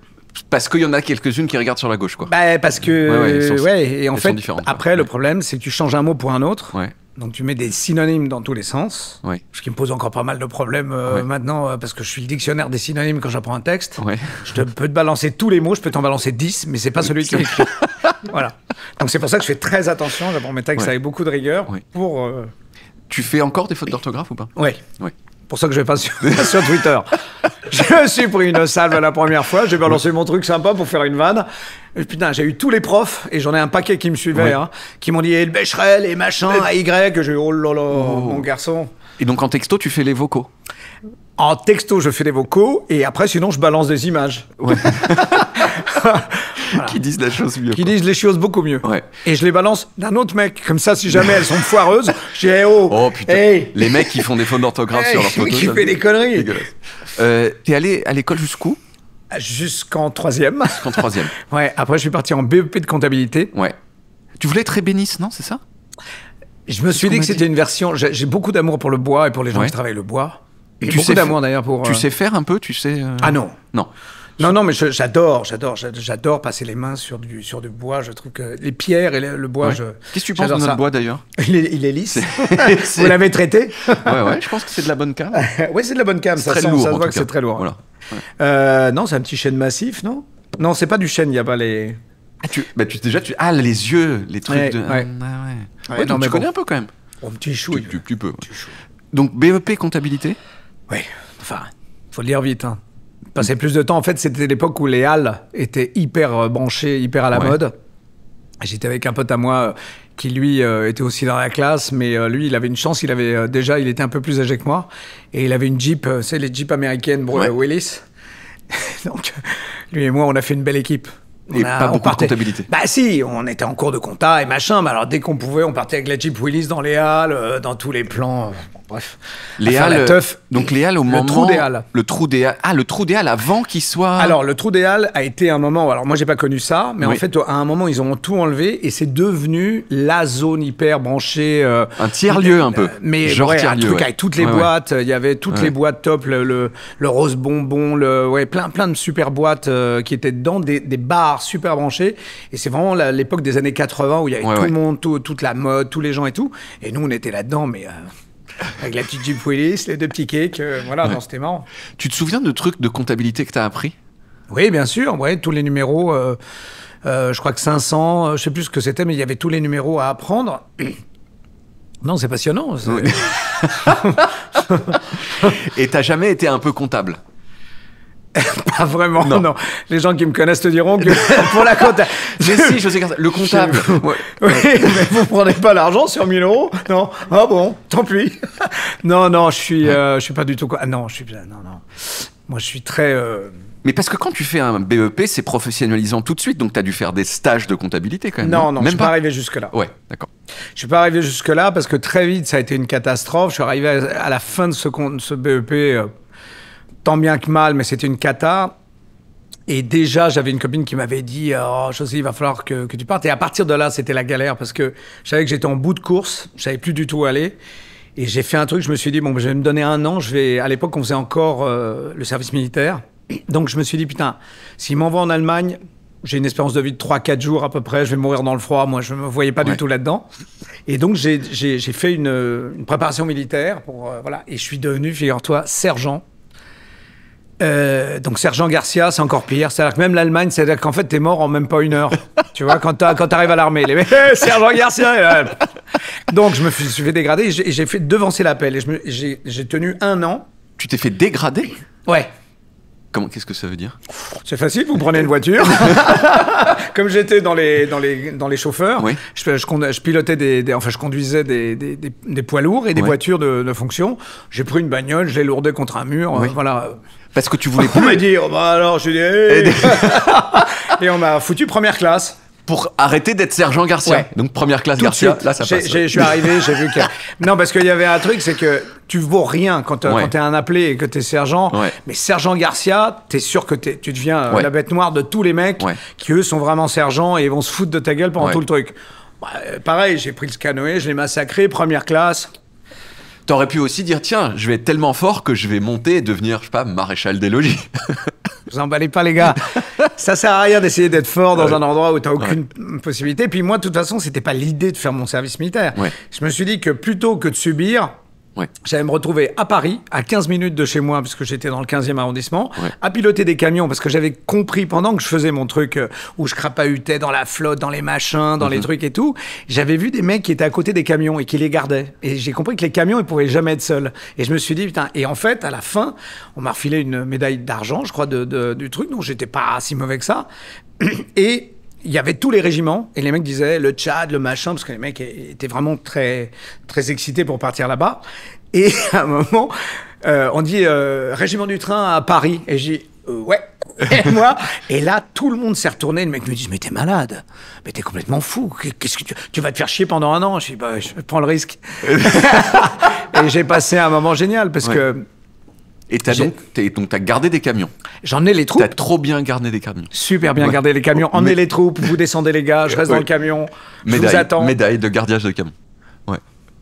parce qu'il y en a quelques-unes qui regardent sur la gauche, quoi. Bah, parce que. Ouais, et en fait, après, le problème, c'est que tu changes un mot pour un autre. Ouais. Donc tu mets des synonymes dans tous les sens, oui. ce qui me pose encore pas mal de problèmes euh, maintenant, euh, parce que je suis le dictionnaire des synonymes quand j'apprends un texte. Je peux te balancer tous les mots, je peux t'en balancer 10, mais c'est pas celui qui écrit. voilà. Donc c'est pour ça que je fais très attention, j'apprends mes textes avec beaucoup de rigueur. Pour, euh, Tu fais encore des fautes d'orthographe ou pas Oui. oui. Pour ça que je vais pas sur Twitter je me suis pris une salve la première fois. J'ai balancé mon truc sympa pour faire une vanne. putain, j'ai eu tous les profs, et j'en ai un paquet qui me suivaient, hein, qui m'ont dit, et eh, le Becherel, et machin, et Y, que j'ai, oh là oh. mon garçon. Et donc en texto, tu fais les vocaux en texto, je fais les vocaux et après, sinon, je balance des images. Ouais. Qui disent la chose mieux. Qui disent les choses beaucoup mieux. Ouais. Et je les balance d'un autre mec. Comme ça, si jamais elles sont foireuses, j'ai eh, oh. oh. putain. Eh. Les mecs qui font des fautes d'orthographe sur leurs photos. Qui fait des conneries. Euh, t'es allé à l'école jusqu'où ah, Jusqu'en troisième. Jusqu'en troisième. ouais, après je suis parti en BEP de comptabilité. Ouais. Tu voulais être bénisse, non C'est ça Je me suis dit que c'était une version. J'ai beaucoup d'amour pour le bois et pour les gens qui travaillent le bois. Et tu beaucoup d'amour d'ailleurs pour. Tu euh, sais faire un peu, tu sais. Euh, ah non. Non. Non, non, mais j'adore, j'adore, j'adore passer les mains sur du, sur du bois. Je trouve que les pierres et le, bois, je. Qu'est-ce que tu penses de notre bois d'ailleurs il est, il est, lisse. Vous l'avez traité Ouais, ouais, je pense que c'est de la bonne cam. ouais c'est de la bonne cam. Ça, très lourd, ça se voit que c'est très lourd. Euh, non, c'est un petit chêne massif, non Non, c'est pas du chêne, il n'y a pas les. Ah, tu, bah, déjà, tu. Ah, les yeux, les trucs de. Ouais, ah, ouais. non, tu connais un peu quand même. Oh, un petit chou, Tu, peux. Donc, BEP comptabilité Oui, enfin, faut le lire vite, hein passer plus de temps. En fait, c'était l'époque où les halles étaient hyper euh, branchées, hyper à la mode. J'étais avec un pote à moi euh, qui lui euh, était aussi dans la classe, mais lui il avait une chance, il avait déjà, il était un peu plus âgé que moi, et il avait une Jeep, c'est les Jeeps américaines, ouais. Willis. Donc lui et moi on a fait une belle équipe. On et pas beaucoup comptabilité. Bah si, on était en cours de compta et machin, mais alors dès qu'on pouvait, on partait avec la Jeep Willis dans les halles, dans tous les plans bref. Les donc au le moment. Trou Le trou des halles. Ah, le trou des halles avant qu'il soit. Alors, le trou des halles a été un moment. Alors, moi, j'ai pas connu ça, mais en fait, à un moment, ils ont tout enlevé et c'est devenu la zone hyper branchée. Euh, un tiers-lieu, un peu. Mais genre tiers-lieu. avec toutes les boîtes. Il y avait toutes les boîtes top, le, le, rose bonbon, le, ouais, plein, plein de super boîtes euh, qui étaient dedans, des, des, bars super branchés. Et c'est vraiment l'époque des années 80 où il y avait tout le monde, toute la mode, tous les gens et tout. Et nous, on était là-dedans, mais. Euh, avec la petite Jeep Willis, les deux petits cakes, euh, voilà, non c'était marrant. Tu te souviens de trucs de comptabilité que tu as appris Oui, bien sûr, tous les numéros, euh, euh, je crois que 500, je sais plus ce que c'était, mais il y avait tous les numéros à apprendre. Non, c'est passionnant. Et t'as jamais été un peu comptable pas vraiment, non. Les gens qui me connaissent te diront que pour la comptabilité... mais si, je sais que le comptable. oui, mais vous prenez pas l'argent sur 1000 euros Non. Ah bon, tant pis. non, non, je suis, euh, je suis pas du tout. Ah non, je suis. Non, non. Moi, je suis très. Euh, mais parce que quand tu fais un BEP, c'est professionnalisant tout de suite, donc tu as dû faire des stages de comptabilité quand même. Non, non, même je suis pas, arrivé jusque-là. Ouais, d'accord. Je suis pas arrivé jusque-là parce que très vite, ça a été une catastrophe. Je suis arrivé à, la fin de ce, ce BEP. Euh, tant bien que mal, mais c'était une cata. Et déjà, j'avais une copine qui m'avait dit Oh, José, il va falloir que, tu partes. Et à partir de là, c'était la galère parce que je savais que j'étais en bout de course, je savais plus du tout où aller. Et j'ai fait un truc, je me suis dit Bon, ben, je vais me donner un an. Je vais... À l'époque, on faisait encore euh, le service militaire. Donc, je me suis dit Putain, s'il m'envoie en Allemagne, j'ai une espérance de vie de 3-4 jours à peu près, je vais mourir dans le froid. Moi, je ne me voyais pas du tout là-dedans. Et donc, j'ai fait une, préparation militaire. Pour, euh, voilà. Et je suis devenu, figure-toi, sergent euh, donc Sergent Garcia, c'est encore pire. C'est-à-dire que même l'Allemagne, c'est-à-dire qu'en fait, t'es mort en même pas une heure. tu vois, quand t'arrives à l'armée, les mecs, Sergent Garcia. donc je me suis, fait dégrader et j'ai fait devancer l'appel. Et j'ai tenu un an. Tu t'es fait dégrader Ouais. Qu'est-ce que ça veut dire C'est facile, vous prenez une voiture. Comme j'étais dans les, dans, les, dans les chauffeurs, je, je, pilotais des, Enfin, je conduisais des, des, poids lourds et des voitures de, fonction. J'ai pris une bagnole, je l'ai lourdée contre un mur. Euh, voilà. Parce que tu voulais pas. On m'a alors, je eh. et on m'a foutu première classe pour arrêter d'être sergent Garcia. Donc première classe Garcia, là ça passe. Je suis arrivé, j'ai vu que... Non, parce qu'il y avait un truc, c'est que tu vaux rien quand, t'es un appelé et que t'es sergent. Mais sergent Garcia, t'es sûr que es, tu deviens euh, la bête noire de tous les mecs qui, eux, sont vraiment sergents et vont se foutre de ta gueule pendant tout le truc. Bah, euh, pareil, j'ai pris le canoë, je l'ai massacré, première classe. T'aurais pu aussi dire tiens, je vais être tellement fort que je vais monter et devenir, je sais pas, maréchal des logis. Vous emballez pas, les gars. Ça sert à rien d'essayer d'être fort dans un endroit où t'as aucune possibilité. Puis moi, de toute façon, c'était pas l'idée de faire mon service militaire. Je me suis dit que plutôt que de subir, Ouais. J'allais me retrouver à Paris, à 15 minutes de chez moi, puisque j'étais dans le 15e arrondissement, à piloter des camions, parce que j'avais compris pendant que je faisais mon truc euh, où je crapahutais dans la flotte, dans les machins, dans les mhm. trucs et tout, j'avais vu des mecs qui étaient à côté des camions et qui les gardaient. Et j'ai compris que les camions, ils pouvaient jamais être seuls. Et je me suis dit, putain, et en fait, à la fin, on m'a refilé une médaille d'argent, je crois, du truc, donc j'étais pas si mauvais que ça. Et il y avait tous les régiments et les mecs disaient le Tchad, le machin, parce que les mecs étaient vraiment très, très excités pour partir là-bas. Et à un moment, euh, on dit euh, régiment du train à Paris. Et j'ai euh, ouais. Et moi, et là, tout le monde s'est retourné. Le mec me dit Mais t'es malade, mais t'es complètement fou. Qu'est-ce que tu, tu, vas te faire chier pendant un an Je dis bah, Je prends le risque. et j'ai passé un moment génial parce que et donc, t'as gardé des camions. J'en ai les troupes. T'as trop bien gardé des camions. Super bien gardé les camions. Oh, Emmenez les troupes, vous descendez les gars, je reste dans le camion, médaille, je vous attends. Médaille de gardiage de camion. Ouais,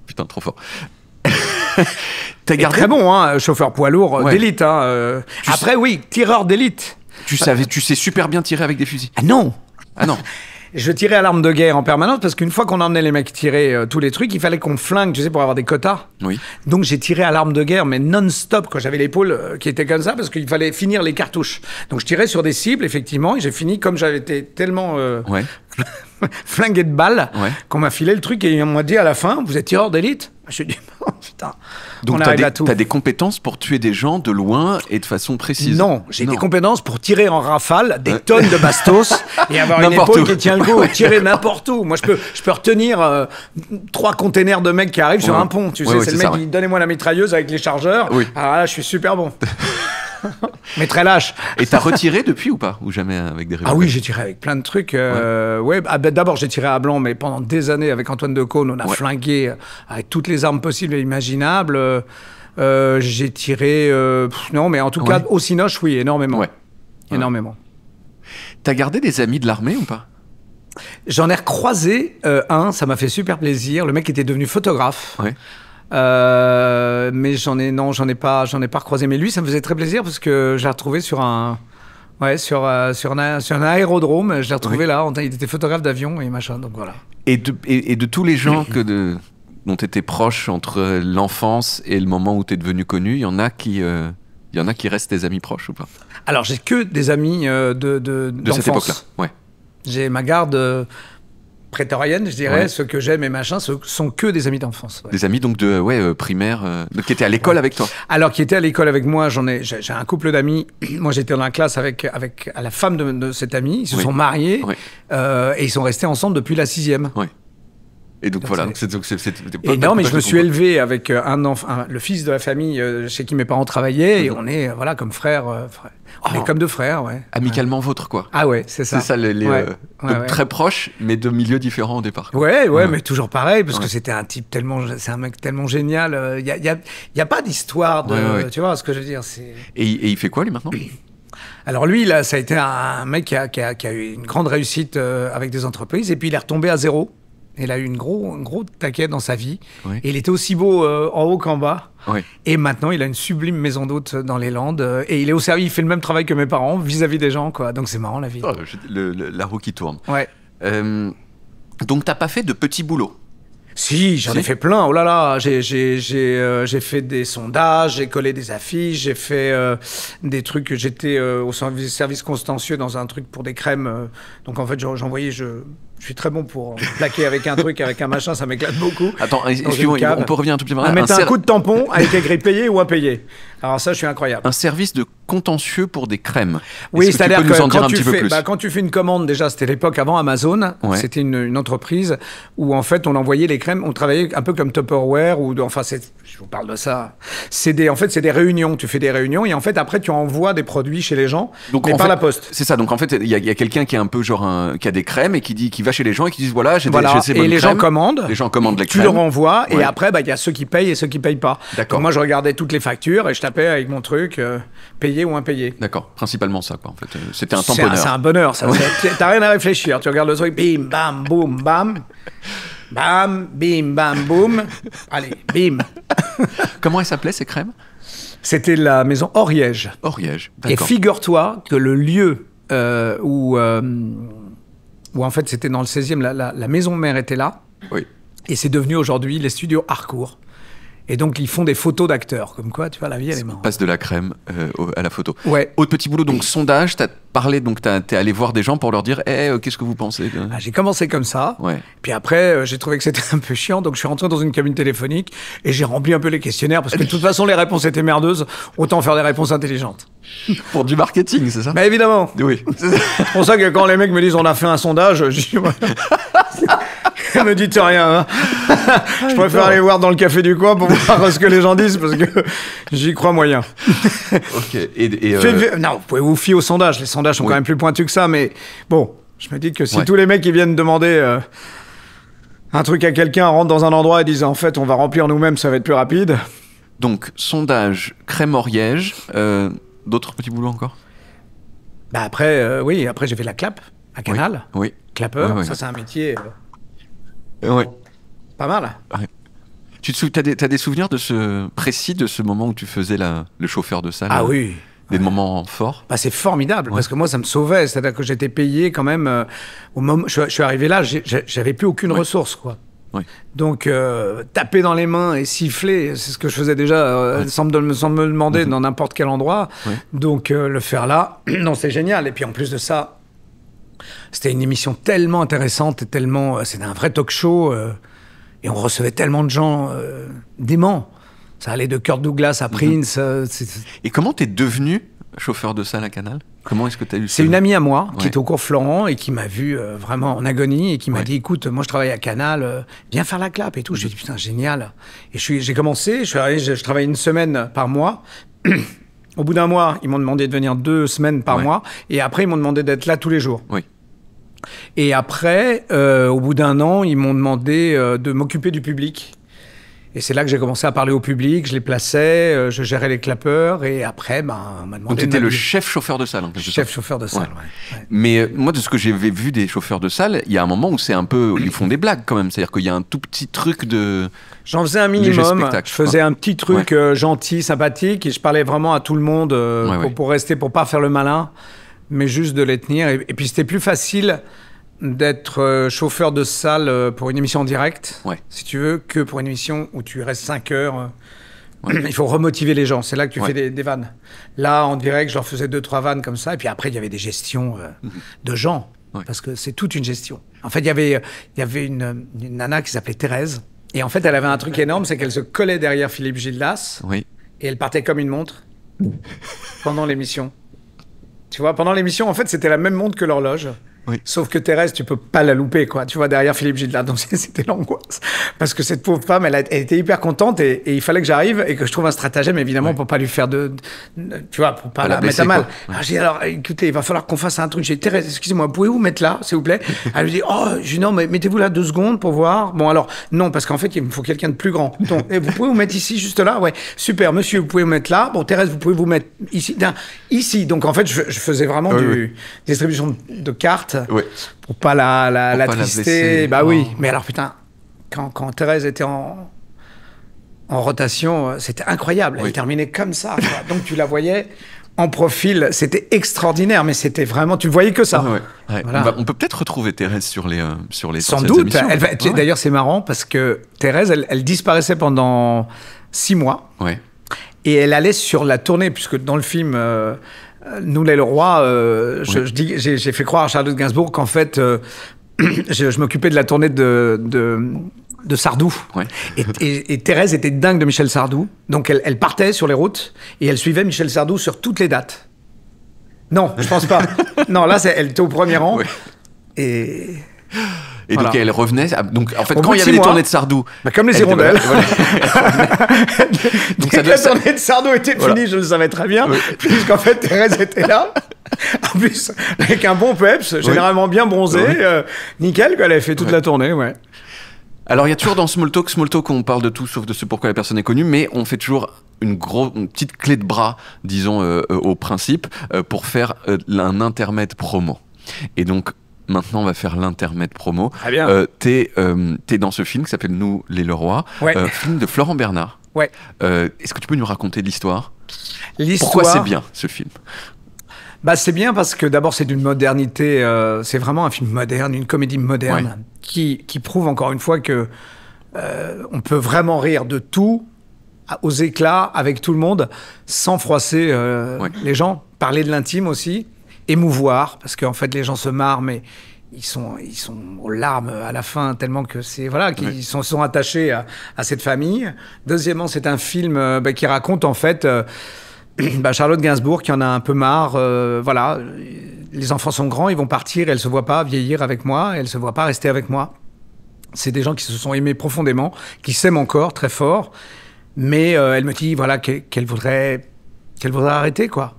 putain, trop fort. t'as gardé... Très bon, hein, chauffeur poids lourd d'élite. Hein, euh. Après, oui, tireur d'élite. Tu savais, tu sais super bien tirer avec des fusils. Ah non. Ah non. je tirais à l'arme de guerre en permanence parce qu'une fois qu'on emmenait les mecs tirer euh, tous les trucs, il fallait qu'on flingue, tu sais, pour avoir des quotas. Oui. Donc j'ai tiré à l'arme de guerre, mais non-stop, quand j'avais l'épaule euh, qui était comme ça, parce qu'il fallait finir les cartouches. Donc je tirais sur des cibles, effectivement, et j'ai fini comme j'avais été tellement euh, ouais. flinguer de balles, qu'on m'a filé le truc et on m'a dit à la fin, vous êtes tireur d'élite Je suis dit, putain. Donc, tu as, des compétences pour tuer des gens de loin et de façon précise Non, j'ai des compétences pour tirer en rafale des euh. tonnes de bastos et avoir une épaule qui tient le coup, tirer n'importe où. Moi, je peux, je peux retenir euh, trois containers de mecs qui arrivent sur un pont. Tu sais, c'est le mec qui qui donnez-moi la mitrailleuse avec les chargeurs. Oui. Ah là, je suis super bon. mais très lâche. Et t'as retiré depuis ou pas Ou jamais avec des Ah oui, j'ai tiré avec plein de trucs. Euh, ouais. Ah, ben, d'abord, j'ai tiré à blanc, mais pendant des années, avec Antoine Decaune, on a flingué euh, avec toutes les armes possibles et imaginables. Euh, j'ai tiré. non, mais en tout cas, au Cinoche, oui, énormément. Ouais. Énormément. T'as gardé des amis de l'armée ou pas J'en ai croisé un, ça m'a fait super plaisir. Le mec était devenu photographe. Ouais. Euh, mais j'en ai non, j'en ai pas, j'en ai pas recroisé. Mais lui, ça me faisait très plaisir parce que je l'ai retrouvé sur un, ouais, sur euh, sur, un, sur un aérodrome. Je retrouvé là. il était photographe d'avion et machin. Donc voilà. Et de, et, de tous les gens que de, dont proches étais entre l'enfance et le moment où tu es devenu connu, il y en a qui il euh, y en a qui restent des amis proches ou pas Alors j'ai que des amis de de, cette époque-là. Ouais. J'ai ma garde prétorienne, je dirais, ce ceux que j'aime et machin, ce sont que des amis d'enfance. Des amis donc de ouais euh, primaire, euh, qui étaient à l'école avec toi. Alors qui étaient à l'école avec moi, j'en ai, j'ai un couple d'amis. Moi j'étais dans la classe avec avec la femme de, cet ami. Ils se sont mariés euh, et ils sont restés ensemble depuis la sixième. Et donc, voilà, c'est non, mais je me suis élevé avec euh, un enfant, le fils de la famille euh, chez qui mes parents travaillaient, et mhm. on est euh, voilà comme frères, mais oh. comme deux frères, ouais. Amicalement vôtres vôtre, quoi. Ah ouais, c'est ça. C'est ça, les, très proches, mais de milieux différents au départ. Ouais, ouais, mais toujours pareil, parce que c'était un type tellement, c'est un mec tellement génial. Il n'y a, y a, pas d'histoire de, tu vois ce que je veux dire. Et, et il fait quoi lui maintenant alors lui, là, ça a été un mec qui a, eu une grande réussite avec des entreprises, et puis il est retombé à zéro. Il a eu une gros, un gros taquet dans sa vie. il était aussi beau euh, en haut qu'en bas. Et maintenant, il a une sublime maison d'hôte euh, dans les Landes. Euh, et il est au service, il fait le même travail que mes parents vis-à-vis des gens. quoi. Donc c'est marrant la vie. Ah, la roue qui tourne. Ouais. Euh, donc t'as pas fait de petits boulots si, j'en ai fait plein. Oh là là, j'ai fait des sondages, j'ai collé des affiches, j'ai fait des trucs. J'étais au service, service, constancieux dans un truc pour des crèmes. donc en fait, j'envoyais, je je suis très bon pour euh, plaquer avec un truc, avec un machin, ça m'éclate beaucoup. Attends, excuse-moi, on peut revenir un tout petit peu. Un, mettre un, coup de tampon avec grilles payé ou payer. Alors ça, je suis incroyable. Un service de contentieux pour des crèmes. Oui, c'est-à-dire que, quand, tu fais, quand, tu fais, une commande, déjà, c'était l'époque avant Amazon, c'était une, entreprise où en fait on envoyait les crèmes, on travaillait un peu comme Tupperware ou enfin, je vous parle de ça. C'est des, en fait, c'est des réunions. Tu fais des réunions et en fait après tu envoies des produits chez les gens, donc, mais par la poste. C'est ça. Donc en fait, il y a, quelqu'un qui est un peu genre un, qui a des crèmes et qui dit qu'il va chez les gens et qui disent voilà, j'ai voilà. des, ces bonnes Et les gens commandent. Les gens commandent les Tu le renvoies, et après, bah, il y a ceux qui payent et ceux qui payent pas. D'accord. Moi, je regardais toutes les factures et je tapais avec mon truc euh, payé ou impayé. D'accord. Principalement ça, quoi, en fait. Euh, c'était un temps C'est un, bonheur, ça. Tu T'as rien à réfléchir. Tu regardes le truc, bim, bam, boum, bam. Bam, bim, bam, boum. Allez, bim. Comment elle s'appelait, ces crèmes C'était la maison Oriège. Oriège, Et figure-toi que le lieu euh, où où en fait c'était dans le 16e, la, la maison mère était là. Oui. Et c'est devenu aujourd'hui les studios Harcourt. Et donc, ils font des photos d'acteurs. Comme quoi, tu vois, la vie, elle est marrante. Passe de la crème euh, à la photo. Ouais. Autre petit boulot, donc sondage, t'as parlé, donc t'es allé voir des gens pour leur dire hé, eh, euh, qu'est-ce que vous pensez ah, J'ai commencé comme ça. Ouais. Puis après, euh, j'ai trouvé que c'était un peu chiant. Donc, je suis rentré dans une cabine téléphonique et j'ai rempli un peu les questionnaires parce que de toute façon, les réponses étaient merdeuses. Autant faire des réponses intelligentes. Pour du marketing, c'est ça Mais bah, évidemment. Oui. C'est pour ça que quand les mecs me disent on a fait un sondage, je dis. me dites rien. Hein. je préfère ah, aller voir dans le café du coin pour voir ce que les gens disent parce que j'y crois moyen. ok. Et, euh, Non, vous pouvez vous fier aux sondages. Les sondages sont quand même plus pointus que ça, mais bon, je me dis que si tous les mecs qui viennent demander. Euh, un truc à quelqu'un rentrent dans un endroit et disent en fait on va remplir nous-mêmes, ça va être plus rapide. Donc sondage crémoriege, euh, d'autres petits boulots encore. Bah après euh, oui, après j'ai fait la clap à Canal. Oui. oui. Clapeur, ça c'est un métier. Euh, ouais. Pas mal. Tu te as, des, souvenirs de ce précis de ce moment où tu faisais le chauffeur de salle Ah oui euh, des moments forts bah, C'est formidable, parce que moi, ça me sauvait. C'est-à-dire que j'étais payé quand même. Euh, au moment, je, suis arrivé là, j'avais plus aucune ressource, quoi. Donc, taper dans les mains et siffler, c'est ce que je faisais déjà sans, me, demander mhm. dans n'importe quel endroit. Donc, le faire là, non, c'est génial. Et puis, en plus de ça, c'était une émission tellement intéressante et tellement. Euh, c'était un vrai talk show. Euh, et on recevait tellement de gens euh, dément Ça allait de Kurt Douglas à mhm. Prince. et comment t'es devenu chauffeur de salle à Canal Comment est-ce que C'est une amie à moi qui est au cours Florent et qui m'a vu vraiment en agonie et qui m'a dit écoute, moi je travaille à Canal, viens faire la clap et tout. J'ai dit putain, génial. Et j'ai commencé, je, suis je une semaine par mois. Au bout d'un mois, ils m'ont demandé de venir deux semaines par mois. Et après, ils m'ont demandé d'être là tous les jours. Oui. Et après, euh, au bout d'un an, ils m'ont demandé euh, de m'occuper du public. Et c'est là que j'ai commencé à parler au public, je les plaçais, euh, je gérais les clapeurs, et après, ben, on m'a demandé... Donc étais le chef chauffeur de salle, en Chef chauffeur de salle, Mais euh, moi, de ce que j'avais vu des chauffeurs de salle, il y a un moment où c'est un peu... Ils font des blagues, quand même. C'est-à-dire qu'il y a un tout petit truc de... J'en faisais un minimum. Je faisais hein. un petit truc euh, gentil, sympathique, et je parlais vraiment à tout le monde pour, rester, pour pas faire le malin, mais juste de les tenir. et puis c'était plus facile d'être euh, chauffeur de salle euh, pour une émission en direct, si tu veux, que pour une émission où tu restes 5 heures. Euh, il faut remotiver les gens. C'est là que tu fais des, vannes. Là, en direct, je leur faisais deux, trois vannes comme ça. Et puis après, il y avait des gestions mhm. de gens. Parce que c'est toute une gestion. En fait, il y avait, une, nana qui s'appelait Thérèse. Et en fait, elle avait un truc énorme c'est qu'elle se collait derrière Philippe Gildas. Oui. Et elle partait comme une montre pendant l'émission. Tu vois, pendant l'émission, en fait, c'était la même montre que l'horloge. Sauf que Thérèse, tu peux pas la louper, quoi. Tu vois, derrière Philippe la Donc, c'était l'angoisse. Parce que cette pauvre femme, elle, a, elle était hyper contente et, il fallait que j'arrive et que je trouve un stratagème, évidemment, pour pas lui faire de, Tu vois, pour pas, pas la, mettre à mal. Alors, j'ai dit, alors, écoutez, il va falloir qu'on fasse un truc. J'ai dit, Thérèse, excusez-moi, pouvez-vous mettre là, s'il vous plaît Elle lui dit, oh, je dis, non, mais mettez-vous là deux secondes pour voir. Bon, alors, non, parce qu'en fait, il me faut quelqu'un de plus grand. et eh, vous pouvez vous mettre ici, juste là. Ouais, super, monsieur, vous pouvez vous mettre là. Bon, Thérèse, vous pouvez vous mettre ici. ici. Donc, en fait, je, faisais vraiment du distribution de cartes oui. pour pas la, la, bah oui, mais alors putain, quand, Thérèse était en, en rotation, euh, c'était incroyable. Elle terminait comme ça. Donc tu la voyais en profil, c'était extraordinaire, mais c'était vraiment, tu ne voyais que ça. Bah, on, peut peut-être retrouver Thérèse sur les, euh, sur les Sans doute. D'ailleurs, c'est marrant parce que Thérèse, elle, disparaissait pendant six mois. Et elle allait sur la tournée, puisque dans le film. Euh, euh, nous les Leroy, euh, je, dis, j'ai fait croire à Charlotte Gainsbourg qu'en fait, euh, je, m'occupais de la tournée de, de Sardou. Ouais. Et, et, Thérèse était dingue de Michel Sardou. Donc elle, partait sur les routes et elle suivait Michel Sardou sur toutes les dates. Non, je pense pas. non, là, elle était au premier rang. Et. Et donc elle revenait. Ah, donc en fait, quand il y avait les tournées de Sardou. Bah, comme les hirondelles. donc la tournée de Sardou était finie, je le savais très bien, puisqu'en fait Thérèse était là. En plus, avec un bon peps, généralement bien bronzé, euh, nickel, qu'elle elle fait toute la tournée, ouais. Alors, il y a toujours dans Smalltalk, Smalltalk, on parle de tout sauf de ce pourquoi la personne est connue, mais on fait toujours une, petite clé de bras, disons, euh, euh, au principe, pour faire un intermède promo. Et donc, Maintenant, on va faire l'intermède promo. bien. Euh, euh, t'es, dans ce film qui s'appelle Nous, les Leroy. Euh, film de Florent Bernard. Ouais. Euh, est-ce que tu peux nous raconter l'histoire L'histoire. Pourquoi c'est bien ce film bah, c'est bien parce que d'abord c'est d'une modernité, c'est vraiment un film moderne, une comédie moderne qui, prouve encore une fois que on peut vraiment rire de tout, aux éclats, avec tout le monde, sans froisser les gens. Parler de l'intime aussi, émouvoir, parce qu'en fait, les gens se marrent, mais ils sont, ils sont aux larmes à la fin, tellement que c'est. Voilà, qu'ils se sont, attachés à, cette famille. Deuxièmement, c'est un film euh, bah, qui raconte, en fait. Euh, bah, Charlotte Gainsbourg qui en a un peu marre, euh, voilà, les enfants sont grands, ils vont partir, elle se voit pas vieillir avec moi, elle se voit pas rester avec moi. C'est des gens qui se sont aimés profondément, qui s'aiment encore très fort, mais elle me dit voilà qu'elle voudrait qu'elle voudrait arrêter quoi.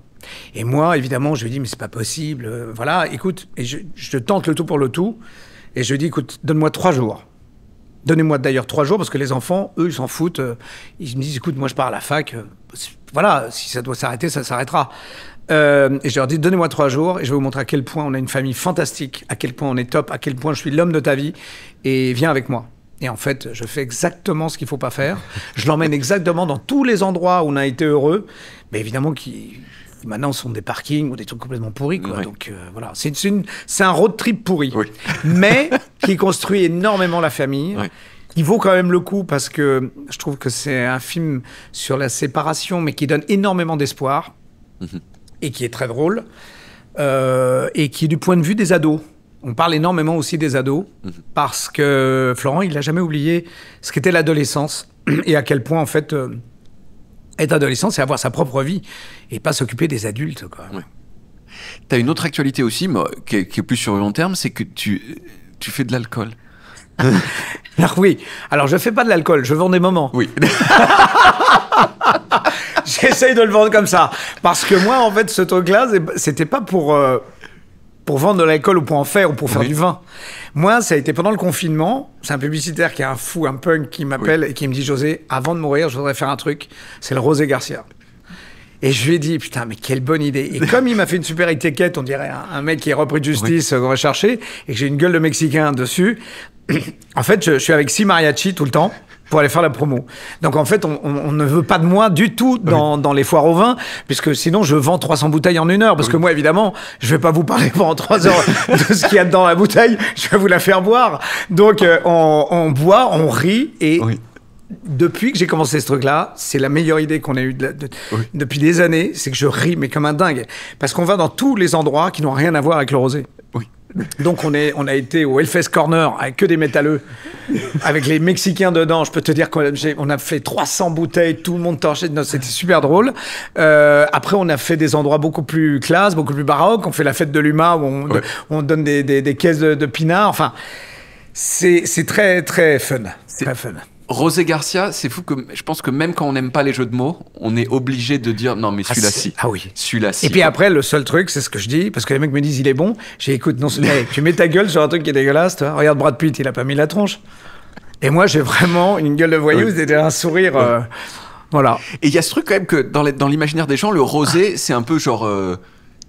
Et moi, évidemment, je lui dis, mais c'est pas possible. Euh, voilà, écoute, et je, tente le tout pour le tout. Et je lui dis, écoute, donne-moi trois jours. Donnez-moi d'ailleurs trois jours, parce que les enfants, eux, ils s'en foutent. Euh, ils me disent, écoute, moi, je pars à la fac. Euh, voilà, si ça doit s'arrêter, ça s'arrêtera. et je leur dis, donnez-moi trois jours et je vais vous montrer à quel point on a une famille fantastique, à quel point on est top, à quel point je suis l'homme de ta vie. Et viens avec moi. Et en fait, je fais exactement ce qu'il ne faut pas faire. Je l'emmène exactement dans tous les endroits où on a été heureux. Mais évidemment, qui maintenant ce sont des parkings ou des trucs complètement pourris. Donc euh, voilà, c'est un road trip pourri, mais qui construit énormément la famille. Il vaut quand même le coup parce que je trouve que c'est un film sur la séparation, mais qui donne énormément d'espoir mhm. et qui est très drôle euh, et qui est du point de vue des ados. On parle énormément aussi des ados mhm. parce que Florent, il n'a jamais oublié ce qu'était l'adolescence et à quel point en fait euh, être adolescent, c'est avoir sa propre vie et pas s'occuper des adultes. Quoi. T'as une autre actualité aussi, qui, est, plus sur le long terme, c'est que tu, tu fais de l'alcool. Alors oui, alors je fais pas de l'alcool, je vends des moments. Oui. J'essaye de le vendre comme ça. Parce que moi, en fait, ce truc-là, c'était pas pour... Euh, pour vendre de l'alcool ou pour en faire ou pour faire du vin. Moi, ça a été pendant le confinement. C'est un publicitaire qui est un fou, un punk, qui m'appelle et qui me dit José, avant de mourir, je voudrais faire un truc. C'est le Rosé Garcia. Et je lui ai dit, putain, mais quelle bonne idée. Et comme il m'a fait une super étiquette, on dirait un, mec qui est repris de justice, euh, on va chercher, et que j'ai une gueule de Mexicain dessus, en fait, je, je, suis avec six mariachis tout le temps pour aller faire la promo. Donc en fait, on, ne veut pas de moi du tout dans, les foires au vin, puisque sinon je vends 300 bouteilles en une heure. Parce que moi, évidemment, je vais pas vous parler pendant trois heures de ce qu'il y a dans la bouteille, je vais vous la faire boire. Donc euh, on, boit, on rit et. depuis que j'ai commencé ce truc-là, c'est la meilleure idée qu'on ait eue depuis des années, c'est que je ris, mais comme un dingue. Parce qu'on va dans tous les endroits qui n'ont rien à voir avec le rosé. Oui. Donc on, a été au Elfes Corner avec que des métalleux, avec les Mexicains dedans. Je peux te dire qu'on a, fait 300 bouteilles, tout le monde torchait. C'était super drôle. Euh, après, on a fait des endroits beaucoup plus classe, beaucoup plus baroques. On fait la fête de l'UMA où on, donne des, caisses de, de pinard. Enfin, c'est très, très fun. C'est très fun. Rosé Garcia, c'est fou que je pense que même quand on n'aime pas les jeux de mots, on est obligé de dire non mais ah, celui-là ah, si. Ah oui. Celui-là Et puis après le seul truc, c'est ce que je dis parce que les mecs me disent il est bon, j'ai écoute non tu mets ta gueule sur un truc qui est dégueulasse toi. Regarde Brad Pitt, il a pas mis la tronche. Et moi j'ai vraiment une gueule de voyou, c'était un sourire euh, voilà. Et il y a ce truc quand même que dans l'imaginaire des gens, le rosé, c'est un peu genre euh,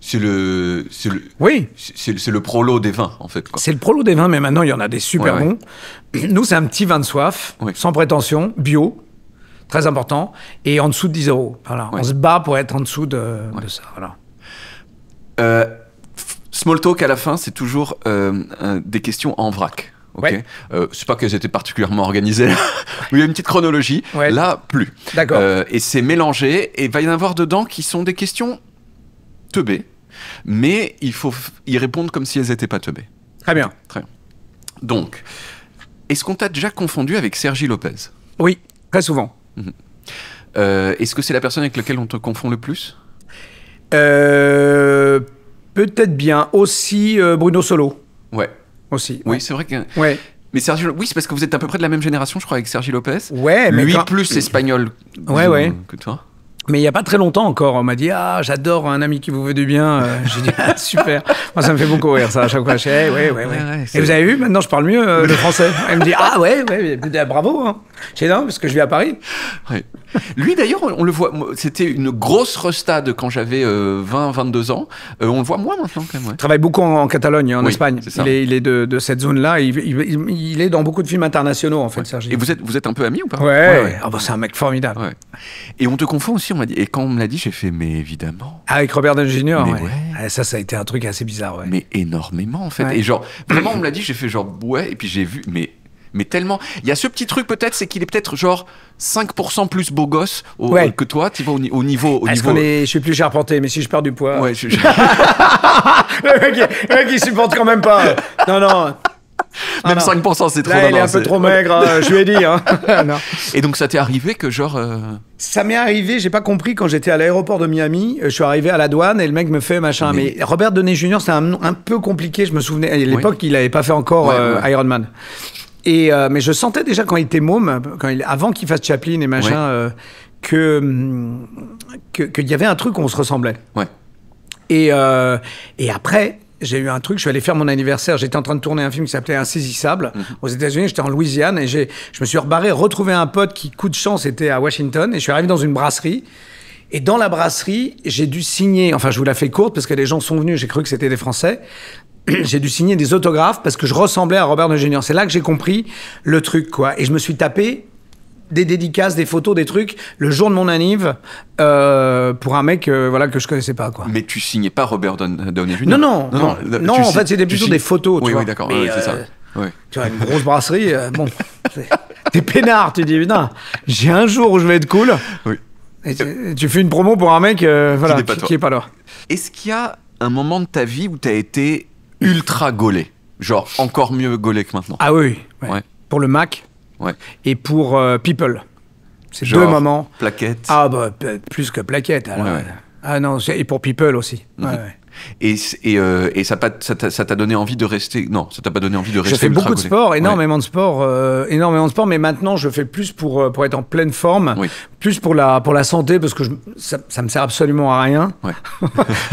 c'est le, le, oui. c'est, le prolo des vins, en fait. C'est le prolo des vins, mais maintenant, il y en a des super bons. Nous, c'est un petit vin de soif, sans prétention, bio, très important, et en dessous de 10 euros. Voilà. On se bat pour être en dessous de, ça. Voilà. Euh, small talk à la fin, c'est toujours euh, des questions en vrac. Ok. Ouais. Euh, sais pas qu'elles étaient particulièrement organisées. il y a une petite chronologie. Là, plus. D'accord. et c'est mélangé. Et il va y en avoir dedans qui sont des questions teubées mais il faut y répondre comme si elles n'étaient pas teubées. Très bien. Très bien. Donc, est-ce qu'on t'a déjà confondu avec Sergi Lopez Oui, très souvent. Mhm. Euh, est-ce que c'est la personne avec laquelle on te confond le plus euh, Peut-être bien. Aussi euh, Bruno Solo. Ouais. Aussi. Oui, c'est vrai que. Ouais. Mais Sergi, oui, c'est parce que vous êtes à peu près de la même génération, je crois, avec Sergi Lopez. Ouais, mais lui plus espagnol que toi. Mais il n'y a pas très longtemps encore, on m'a dit Ah, j'adore un ami qui vous veut du bien. Euh, j'ai dit Ah, super. Moi, ça me fait beaucoup rire, ça, à chaque fois. Je dis, eh, ouais, ouais, ouais. Et vous avez vu, maintenant, je parle mieux euh, le français. Elle me dit Ah, ouais, ouais, bravo. Hein. J'ai Non, parce que je vis à Paris. Lui, d'ailleurs, on le voit. C'était une grosse restade quand j'avais 20, euh, 22 ans. on le voit moins maintenant, quand même. Il travaille beaucoup en, Catalogne, en Espagne. il, est, de, cette zone-là. Il, est dans beaucoup de films internationaux, en fait, Sergi. Et vous êtes, vous êtes un peu ami ou pas Ouais. Ah, bah, c'est un mec formidable. Et on te confond aussi, on m'a dit. Et quand on me l'a dit, j'ai fait, mais évidemment. Avec Robert Downey Jr. Mais ouais. Ah, ça, ça a été un truc assez bizarre. Ouais. Mais énormément, en fait. Et genre, vraiment, on me l'a dit, j'ai fait genre, ouais. Et puis j'ai vu, mais mais tellement. Il y a ce petit truc peut-être, c'est qu'il est, peut-être genre 5% plus beau gosse que toi, tu vois, au, niveau. Au Je suis plus charpenté, mais si je perds du poids. Ouais, je... le, mec, il supporte quand même pas. Non, non. Ah Même 5%, c'est trop. Là, il est un peu trop maigre, hein, je lui ai dit. Hein. Et donc, ça t'est arrivé que genre. Euh, ça m'est arrivé, j'ai pas compris quand j'étais à l'aéroport de Miami. Euh, je suis arrivé à la douane et le mec me fait machin. Mais, Robert Downey Jr., c'est un, un peu compliqué, je me souvenais. À l'époque, qu'il il avait pas fait encore Ironman. Euh, Iron Man. Et, mais je sentais déjà quand il était môme, quand il, avant qu'il fasse Chaplin et machin, hum, que qu'il y avait un truc où on se ressemblait. Ouais. Et, et, après, j'ai eu un truc, je suis allé faire mon anniversaire, j'étais en train de tourner un film qui s'appelait Insaisissable mhm. aux États-Unis, j'étais en Louisiane et je me suis rebarré, retrouvé un pote qui, coup de chance, était à Washington et je suis arrivé dans une brasserie. Et dans la brasserie, j'ai dû signer, enfin je vous la fais courte parce que les gens sont venus, j'ai cru que c'était des Français, j'ai dû signer des autographes parce que je ressemblais à Robert de C'est là que j'ai compris le truc, quoi. Et je me suis tapé des dédicaces, des photos, des trucs le jour de mon anniv euh, pour un mec euh, voilà que je connaissais pas quoi. Mais tu signais pas Robert euh, Downey Jr. Non non non, non, en fait c'était plutôt des photos. oui, oui d'accord c'est ça. Tu vois une grosse brasserie bon t'es peinard tu dis putain j'ai un jour où je vais être cool. Oui. Et tu, fais une promo pour un mec voilà, qui, n'est est pas là. Est-ce qu'il y a un moment de ta vie où tu as été ultra gaulé Genre encore mieux gaulé que maintenant Ah oui. Ouais. Pour le Mac et pour euh, People. C'est deux moments. Plaquette. Ah, bah, plus que plaquette. Ah non, et pour People aussi. et, et, ça t'a donné envie de rester Non, ça t'a pas donné envie de rester. J'ai fais beaucoup de sport, énormément de sport, euh, énormément de sport, mais maintenant je fais plus pour euh, pour être en pleine forme, oui plus pour la, pour la santé, parce que ça, ne me sert absolument à rien. Ouais.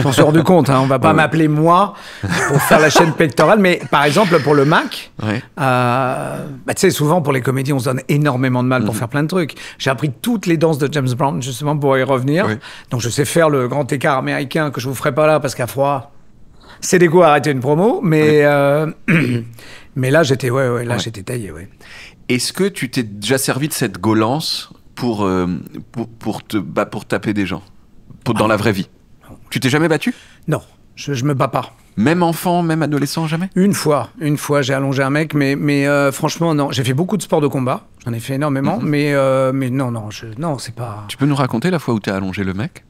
J'en suis rendu compte, hein, on va pas m'appeler moi pour faire la chaîne pectorale, mais par exemple pour le Mac, euh, bah, tu sais, souvent pour les comédies, on se donne énormément de mal pour mhm. faire plein de trucs. J'ai appris toutes les danses de James Brown justement pour y revenir. Donc je sais faire le grand écart américain que je vous ferai pas là parce qu'à froid, c'est des goûts à arrêter une promo, mais, euh, mais là j'étais ouais, là j'étais taillé. Ouais. Est-ce que tu t'es déjà servi de cette gaulance euh, pour, pour, te, bah, pour taper des gens Dans la vraie vie Tu t'es jamais battu Non, je, ne me bats pas. Même enfant, même adolescent, jamais Une fois, une fois, j'ai allongé un mec, mais, mais euh, franchement, non. J'ai fait beaucoup de sports de combat, j'en ai fait énormément, mhm. mais, euh, mais non, non, je, non, c'est pas. Tu peux nous raconter la fois où tu as allongé le mec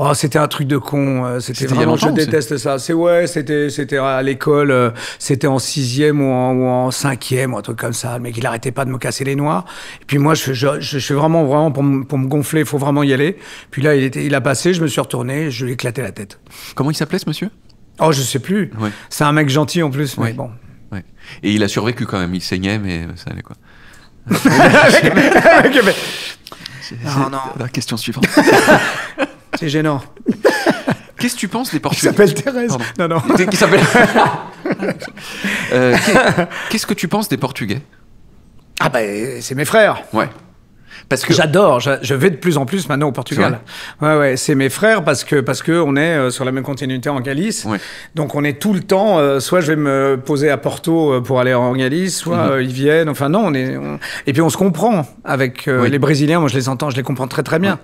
Oh, c'était un truc de con. Euh, c'était vraiment. Je déteste ça. C'est ouais, c'était, c'était à l'école. Euh, c'était en sixième ou en, ou en cinquième, un truc comme ça. Le mec, il arrêtait pas de me casser les noix. Et puis moi, je, je, suis vraiment, vraiment pour, pour me gonfler. Il faut vraiment y aller. Puis là, il était, il a passé. Je me suis retourné. Je lui ai éclaté la tête. Comment il s'appelait ce monsieur Oh, je sais plus. C'est un mec gentil en plus, mais bon. Ouais. Et il a survécu quand même. Il saignait, mais ça allait quoi. non, non. La question suivante. C'est gênant. Qu'est-ce que tu penses des Portugais Qui s'appelle Thérèse. Non, non. Qu'est-ce que tu penses des Portugais Ah, ben, c'est mes frères. Ouais. Parce que j'adore, je, vais de plus en plus maintenant au Portugal. Ouais, ouais, c'est mes frères parce que parce que on est euh, sur la même continuité en Galice. Donc on est tout le temps. Euh, soit je vais me poser à Porto euh, pour aller en Galice, soit mhm. ils viennent. Enfin non, on est. Et puis on se comprend avec les Brésiliens. Moi je les entends, je les comprends très très bien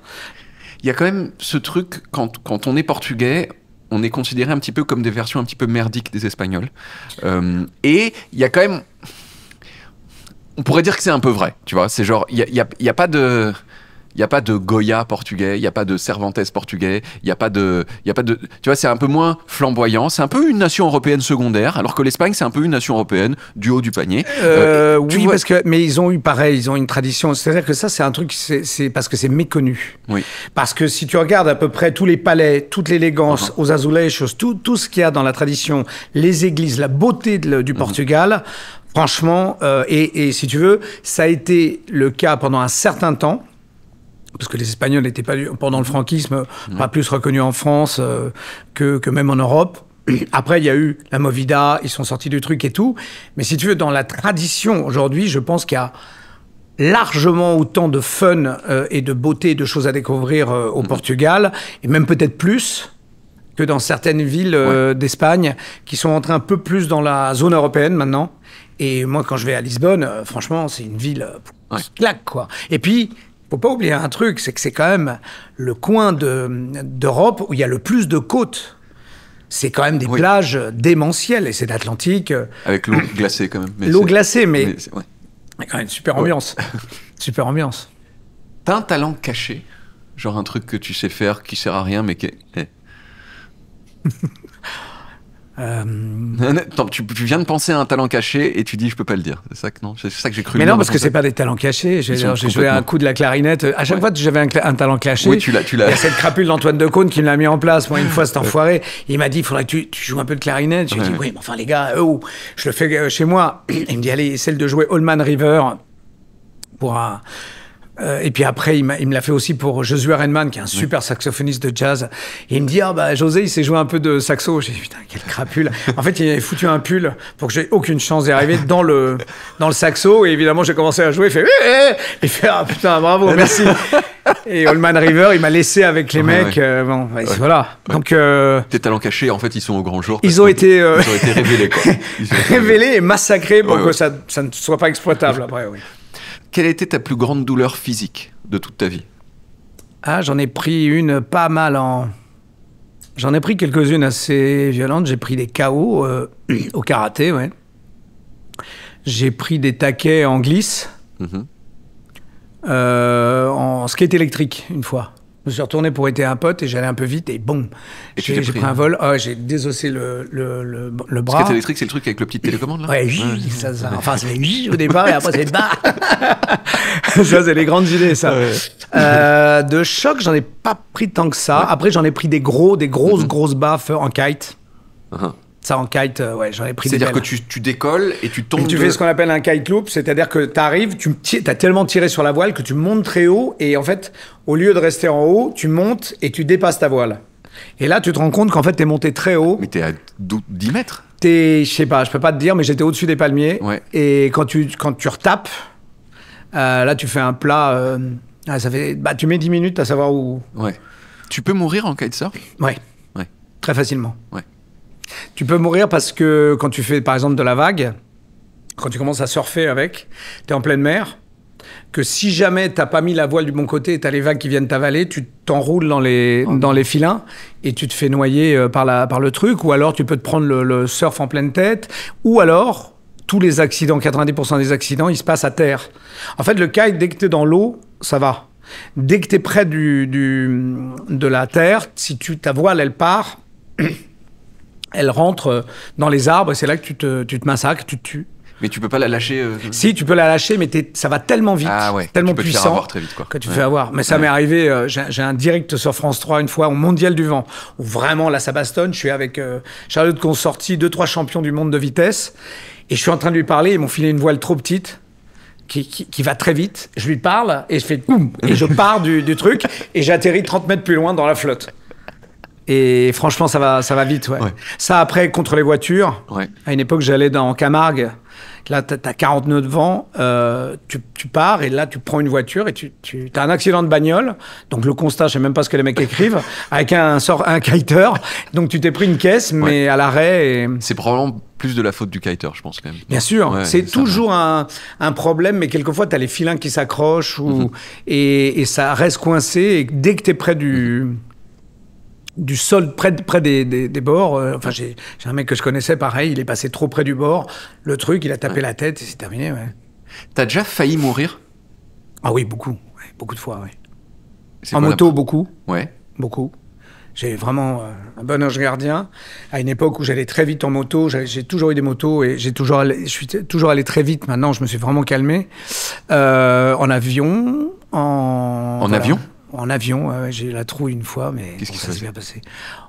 il y a quand même ce truc, quand, quand on est portugais, on est considéré un petit peu comme des versions un petit peu merdiques des Espagnols. Euh, et il y a quand même. On pourrait dire que c'est un peu vrai, tu vois. C'est genre, il n'y y a, pas de il n'y a pas de Goya portugais, il n'y a pas de Cervantes portugais, il n'y a pas de, il a pas de, tu vois, c'est un peu moins flamboyant. C'est un peu une nation européenne secondaire, alors que l'Espagne, c'est un peu une nation européenne du haut du panier. Euh, euh, oui, parce que, mais ils ont eu pareil, ils ont une tradition. C'est-à-dire que ça, c'est un truc, c'est parce que c'est méconnu. Oui. Parce que si tu regardes à peu près tous les palais, toute l'élégance, uh-huh. aux azulejos, tout, tout ce qu'il y a dans la tradition, les églises, la beauté du uh-huh. Portugal. Franchement, euh, et si tu veux, ça a été le cas pendant un certain temps parce que les Espagnols n'étaient pas, pendant le franquisme, mm. pas plus reconnus en France euh, que, même en Europe. Après, il y a eu la Movida, ils sont sortis du truc et tout. Mais si tu veux, dans la tradition aujourd'hui, je pense qu'il y a largement autant de fun euh, et de beauté, de choses à découvrir euh, au mm. Portugal, et même peut-être plus que dans certaines villes d'Espagne qui sont entrées un peu plus dans la zone européenne maintenant. Et moi, quand je vais à Lisbonne, franchement, c'est une ville qui claque, quoi. Et puis, faut pas oublier un truc, c'est que c'est quand même le coin d'Europe où il y a le plus de côtes. C'est quand même des plages démentielles, et c'est l'Atlantique. Euh, Avec l'eau glacée quand même. L'eau glacée, mais, mais quand même super ambiance. super ambiance. T'as un talent caché, genre un truc que tu sais faire qui sert à rien, mais qui est... Eh. Euh, tu, viens de penser à un talent caché et tu dis je peux pas le dire. C'est ça que non, c'est ça que j'ai cru. Mais non, parce que c'est pas des talents cachés. J'ai joué un coup de la clarinette. À chaque fois que j'avais un, talent caché. tu tu l'as. Il y a cette crapule d'Antoine de Decaune qui me l'a mis en place. Moi, une fois, c'est enfoiré, il m'a dit il faudrait que tu, joues un peu de clarinette. J'ai dit oui, mais enfin les gars, euh, je le fais euh, chez moi. Il me dit allez, celle de jouer Allman River pour un euh, et puis après, il, me l'a fait aussi pour Josué Renman, qui est un super saxophoniste de jazz. il me dit Ah, bah, José, il s'est joué un peu de saxo. J'ai dit Putain, quelle crapule. en fait, il avait foutu un pull pour que j'ai aucune chance d'y arriver dans le, dans le saxo. Et évidemment, j'ai commencé à jouer. Il fait eh! eh, eh. Il fait Ah, putain, bravo, bah, merci. et Oldman River, il m'a laissé avec les mecs. Euh, bon, bah, voilà. Donc. Euh, Tes talents cachés, en fait, ils sont au grand jour. Ils ont, été, ils ont été révélés, quoi. révélés et massacrés pour que ça, ça ne soit pas exploitable après, oui. Quelle était ta plus grande douleur physique de toute ta vie Ah, j'en ai pris une pas mal en. J'en ai pris quelques-unes assez violentes. J'ai pris des KO euh, au karaté, ouais. J'ai pris des taquets en glisse, mhm. euh, en skate électrique, une fois. Je me suis retourné pour aider un pote et j'allais un peu vite et bon, j'ai pris, un hein. vol. Ah j'ai désossé le, le, le, bras. électrique, c'est le truc avec le petit télécommande là Ouais, ça, enfin c'est au départ et après c'est bas. Ça, c'est les grandes idées ça. Euh, de choc, j'en ai pas pris tant que ça. Après, j'en ai pris des gros, des grosses, mhm. grosses baffes en kite. Uh ça, en kite, euh, ouais, j'en ai pris C'est-à-dire que tu, tu, décolles et tu tombes. tu fais ce qu'on appelle un kite loop, c'est-à-dire que tu arrives, tu as tellement tiré sur la voile que tu montes très haut et en fait, au lieu de rester en haut, tu montes et tu dépasses ta voile. Et là, tu te rends compte qu'en fait, tu es monté très haut. Mais tu es à 10 mètres Je sais pas, je peux pas te dire, mais j'étais au-dessus des palmiers. Et quand tu, quand tu retapes, euh, là, tu fais un plat. Euh, ah, ça fait, bah, tu mets 10 minutes à savoir où. Ouais. Tu peux mourir en kitesurf Ouais. ouais. Très facilement. Ouais. Tu peux mourir parce que quand tu fais par exemple de la vague, quand tu commences à surfer avec, tu es en pleine mer, que si jamais t'as pas mis la voile du bon côté et as les vagues qui viennent t'avaler, tu t'enroules dans les, ah dans les filins et tu te fais noyer euh, par, la, par le truc, ou alors tu peux te prendre le, surf en pleine tête, ou alors tous les accidents, 90% des accidents, ils se passent à terre. En fait, le kite, dès que tu es dans l'eau, ça va. Dès que tu es près du, de la terre, si tu, ta voile, elle part. elle rentre euh, dans les arbres et c'est là que tu te, massacres, tu te tues. Mais tu peux pas la lâcher. Euh, si, tu peux la lâcher, mais ça va tellement vite, tellement puissant. Que tu fais avoir. Mais ça m'est arrivé, euh, j'ai un direct sur France 3 une fois au Mondial du Vent, où vraiment là ça bastonne. Je suis avec Charlotte Consorti, deux, trois champions du monde de vitesse, et je suis en train de lui parler. Ils m'ont filé une voile trop petite. Qui, va très vite. Je lui parle et je fais boum et je pars du, du truc et j'atterris 30 mètres plus loin dans la flotte. Et franchement, ça va, ça va vite. Ouais. Ça, après, contre les voitures, à une époque, j'allais dans Camargue. Là, tu as 40 nœuds de vent, euh, tu, pars et là, tu prends une voiture et tu, tu as un accident de bagnole. Donc, le constat, je sais même pas ce que les mecs écrivent, avec un, sort, un kiter. Donc, tu t'es pris une caisse, mais à l'arrêt. C'est probablement plus de la faute du kiter, je pense, quand même. Bien sûr, c'est toujours un, problème, mais quelquefois, tu as les filins qui s'accrochent ou, mhm. et, ça reste coincé. Et dès que tu es près du. Mhm du sol près, près des, bords. Euh, enfin, j'ai un mec que je connaissais, pareil, il est passé trop près du bord. Le truc, il a tapé ah. la tête et c'est terminé. Ouais. T'as déjà failli mourir Ah oui, beaucoup. beaucoup de fois, oui. En moto, beaucoup. Ouais. Beaucoup. J'ai vraiment euh, un bon ange gardien. À une époque où j'allais très vite en moto, j'ai toujours eu des motos et j'ai toujours, je suis toujours allé très vite. Maintenant, je me suis vraiment calmé. Euh, en avion. En, en avion en avion, j'ai la trouille une fois, mais ça s'est bien passé.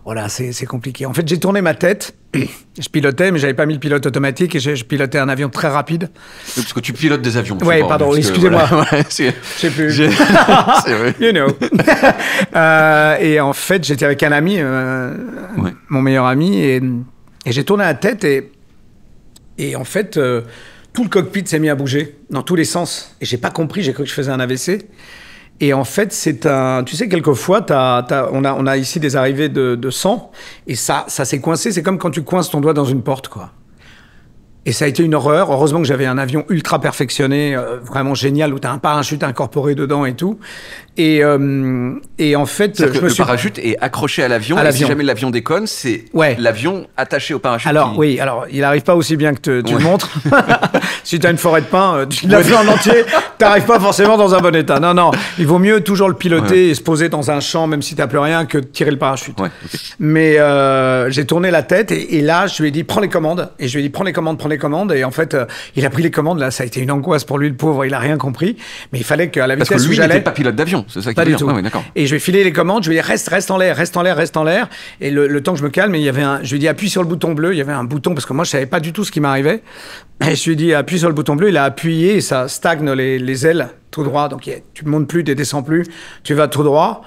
Voilà, c'est compliqué. En fait, j'ai tourné ma tête. je pilotais, mais j'avais pas mis le pilote automatique et je, pilotais un avion très rapide. parce que tu pilotes des avions. Oui, pardon, excusez-moi. Je ne sais plus. vrai. you know. Euh, et en fait, j'étais avec un ami, euh, mon meilleur ami, et, j'ai tourné la tête et, en fait, euh, tout le cockpit s'est mis à bouger dans tous les sens. Et j'ai pas compris, j'ai cru que je faisais un AVC. Et en fait, c'est un. Tu sais, quelquefois, on, a, ici des arrivées de, de sang, et ça, ça s'est coincé. C'est comme quand tu coinces ton doigt dans une porte, quoi. Et ça a été une horreur. Heureusement que j'avais un avion ultra perfectionné, euh, vraiment génial, où tu as un parachute incorporé dedans et tout. Et, euh, et en fait, je le parachute est accroché à l'avion. si jamais l'avion déconne, c'est l'avion attaché au parachute. Alors oui, alors il n'arrive pas aussi bien que te, tu le montres. si tu as une forêt de pin, euh, tu l'avion en entier, t'arrives pas forcément dans un bon état. Non, non, il vaut mieux toujours le piloter et se poser dans un champ, même si t'as plus rien, que de tirer le parachute. Mais euh, j'ai tourné la tête et, là, je lui ai dit prends les commandes. Et je lui ai dit prends les commandes, prends les commandes. Et en fait, euh, il a pris les commandes. Là, ça a été une angoisse pour lui, le pauvre. Il a rien compris. Mais il fallait qu'à la vitesse Parce que lui, il n'était pas pilote d'avion. C'est ça qui Pas du ah et je vais filer les commandes. Je vais dire reste, reste en l'air, reste en l'air, reste en l'air. Et le, temps que je me calme, il y avait un. Je lui ai dit, appuie sur le bouton bleu. Il y avait un bouton parce que moi, je savais pas du tout ce qui m'arrivait. Et je lui ai dit, appuie sur le bouton bleu. Il a appuyé et ça stagne les, ailes tout droit. Donc tu montes plus, tu descends plus. Tu vas tout droit.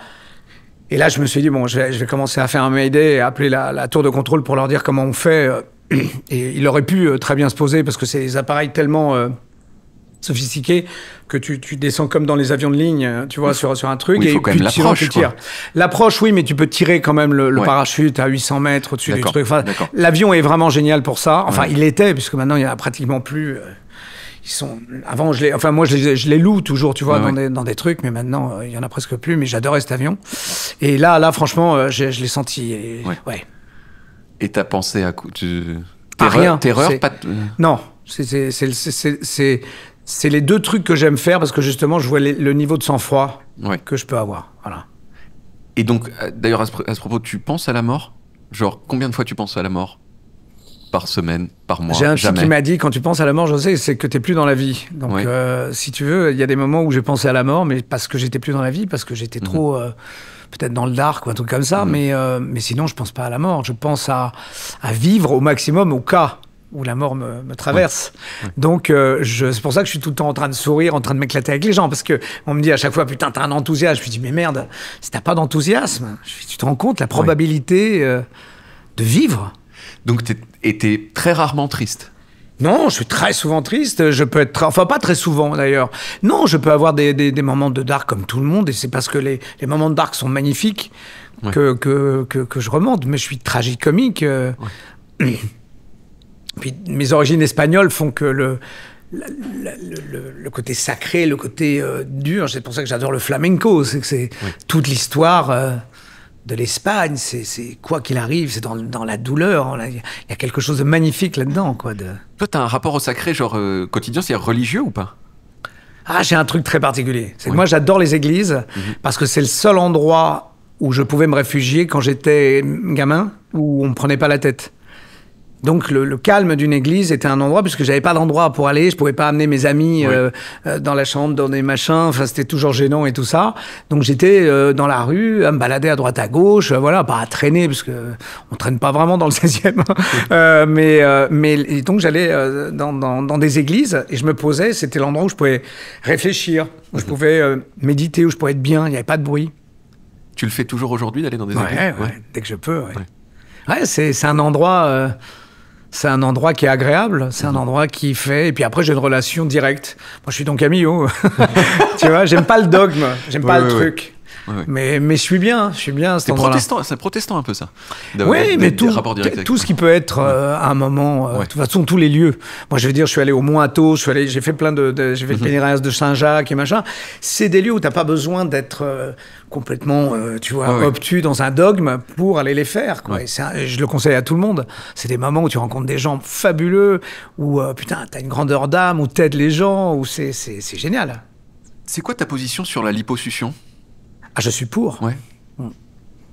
Et là, je me suis dit, bon, je vais, commencer à faire un Mayday et appeler la, tour de contrôle pour leur dire comment on fait euh, et il aurait pu euh, très bien se poser parce que c'est des appareils tellement euh, sophistiqués que tu, descends comme dans les avions de ligne, hein, tu vois, sur, sur un truc oui, et puis tu tires, L'approche, oui, mais tu peux tirer quand même le, parachute à 800 mètres au-dessus du truc. L'avion est vraiment génial pour ça. Enfin, il était, puisque maintenant, il n'y en a pratiquement plus. Euh, ils sont avant je les enfin moi je les, loue toujours tu vois dans, Des, dans, Des, trucs mais maintenant il y en a presque plus mais j'adorais cet avion et là là franchement je, je l'ai senti ouais. Et t'as pensé à coup de... rien. Terreur, pas Non, c'est les deux trucs que j'aime faire parce que justement, je vois le niveau de sang-froid que je peux avoir. Voilà. Et donc, euh, d'ailleurs, à, ce propos, tu penses à la mort Genre, combien de fois tu penses à la mort Par semaine, par mois J'ai un jamais. qui m'a dit quand tu penses à la mort, je sais, c'est que t'es plus dans la vie. Donc, euh, si tu veux, il y a des moments où j'ai pensé à la mort, mais parce que j'étais plus dans la vie, parce que j'étais mhm. trop. Euh, peut-être dans le dark ou un truc comme ça, mm. euh, mais, sinon, je pense pas à la mort. Je pense à, vivre au maximum au cas où la mort me, traverse. Donc, euh, c'est pour ça que je suis tout le temps en train de sourire, en train de m'éclater avec les gens, parce que on me dit à chaque fois, putain, t'as un enthousiasme. Je dis, mais merde, si t'as pas d'enthousiasme, tu te rends compte la probabilité euh, de vivre. Donc, très rarement triste. Non, je suis très souvent triste. Je peux être, enfin pas très souvent d'ailleurs. Non, je peux avoir des, moments de dark comme tout le monde, et c'est parce que les, moments de dark sont magnifiques que, je remonte. Mais je suis tragique comique. Euh, puis mes origines espagnoles font que le côté sacré, le côté euh, dur. C'est pour ça que j'adore le flamenco. C'est que c'est toute l'histoire. Euh, de l'Espagne, c'est quoi qu'il arrive, c'est dans, la douleur. Hein, il y a quelque chose de magnifique là-dedans. quoi. De... Toi, un rapport au sacré, genre euh, quotidien, c'est religieux ou pas Ah, j'ai un truc très particulier. C'est moi, j'adore les églises mhm. parce que c'est le seul endroit où je pouvais me réfugier quand j'étais gamin, où on me prenait pas la tête. Donc le, calme d'une église était un endroit, puisque j'avais pas d'endroit pour aller, je pouvais pas amener mes amis euh, euh, dans la chambre, dans des machins, enfin c'était toujours gênant et tout ça. Donc j'étais euh, dans la rue, à me balader à droite à gauche, voilà, pas à traîner, parce que on traîne pas vraiment dans le 16e, mais, mais donc j'allais dans, des églises et je me posais, c'était l'endroit où je pouvais réfléchir, où je mhm. pouvais méditer, où je pouvais être bien, il n'y avait pas de bruit. Tu le fais toujours aujourd'hui d'aller dans des églises ouais. dès que je peux, ouais. ouais. c'est un endroit c'est un endroit qui est agréable, c'est un endroit qui fait. Et puis après, j'ai une relation directe. Moi, je suis donc Camillo. tu vois, j'aime pas le dogme, j'aime pas le truc. Mais, je suis bien, je suis bien protestant, C'est protestant un peu ça. Oui, mais tout, tout ce qui peut être euh, un moment, euh, de toute façon, tous les lieux. Moi, je veux dire, je suis allé au Mont Athos, j'ai fait plein de. j'ai fait le mhm. de Saint-Jacques et machin. C'est des lieux où t'as pas besoin d'être euh, complètement, tu vois, ah obtus dans un dogme pour aller les faire. je le conseille à tout le monde. C'est des moments où tu rencontres des gens fabuleux, où putain, tu as une grandeur d'âme, où t'aides les gens, où c'est génial. C'est quoi ta position sur la liposuction ah, je suis pour. Ouais.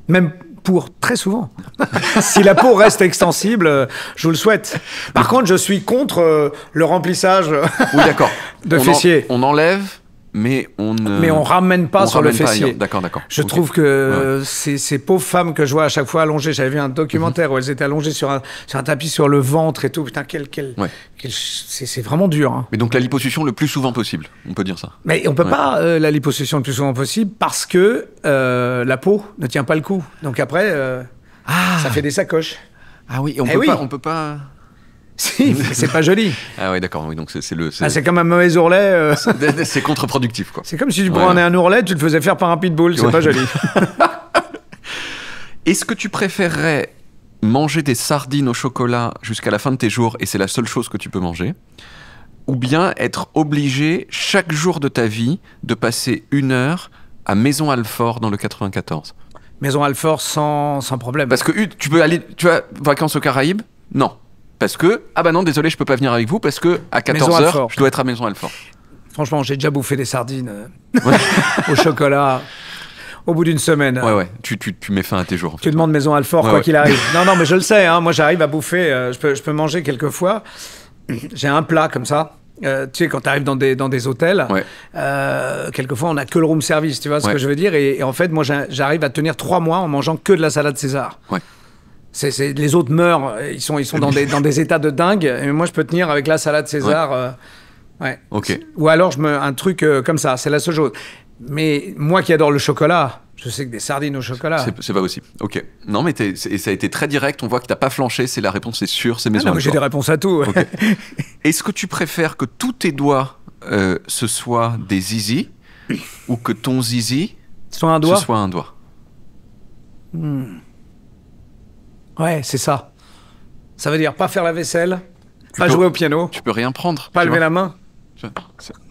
Même pour très souvent. si la peau reste extensible, euh, je vous le souhaite. Par contre, je suis contre euh, le remplissage euh, oui, de fessiers. on enlève mais on ne... Mais on ramène pas sur le fessier. D'accord, d'accord. Je trouve que ces, pauvres femmes que je vois à chaque fois allongées, j'avais vu un documentaire où elles étaient allongées sur un, sur un, tapis sur le ventre et tout. Putain, quel, quel, c'est vraiment dur. Hein. Mais donc la liposuction le plus souvent possible, on peut dire ça. Mais on peut pas euh, la liposuction le plus souvent possible parce que euh, la peau ne tient pas le coup. Donc après, euh, ah. ça fait des sacoches. Ah oui, on ne eh peut on peut pas c'est pas joli. Ah oui, d'accord. donc c'est le. Ah, c'est comme un mauvais ourlet. Euh. C'est contre-productif, quoi. C'est comme si tu prenais un ourlet, tu le faisais faire par un pitbull. C'est pas joli. Est-ce que tu préférerais manger des sardines au chocolat jusqu'à la fin de tes jours et c'est la seule chose que tu peux manger Ou bien être obligé chaque jour de ta vie de passer une heure à Maison Alfort dans le 94 Maison Alfort sans, sans problème. Parce que tu peux aller, tu as vacances aux Caraïbes Non, parce que ah bah non désolé je peux pas venir avec vous parce que à 14h je dois être à Maison Alfort. Franchement j'ai déjà bouffé des sardines euh, au chocolat au bout d'une semaine. Ouais, ouais, tu, tu, tu, mets fin à tes jours. Tu demandes Maison Alfort, quoi qu'il arrive. non, non, mais je le sais, hein, moi j'arrive à bouffer, euh, je, peux, je peux manger quelquefois. J'ai un plat comme ça. Euh, tu sais, quand tu arrives dans des, dans des hôtels, euh, quelquefois on n'a que le room service, tu vois ce que je veux dire. Et, et en fait, moi j'arrive à tenir trois mois en mangeant que de la salade César. Ouais les autres meurent, ils sont, ils sont dans, des, dans des états de dingue. Et moi, je peux tenir avec la salade César. Euh, ou alors, je me, un truc euh, comme ça, c'est la seule chose. Mais moi qui adore le chocolat, je sais que des sardines au chocolat. C'est pas aussi. Ok. Non, mais ça a été très direct. On voit que t'as pas flanché. C'est la réponse, c'est sûr. C'est maison. Ah j'ai des réponses à tout. Est-ce que tu préfères que tous tes doigts euh, ce soient des zizi ou que ton zizi soit un doigt. Ce soit un doigt. Hmm. Ouais, c'est ça. Ça veut dire pas faire la vaisselle, pas jouer au piano. Tu peux rien prendre. Pas lever la main.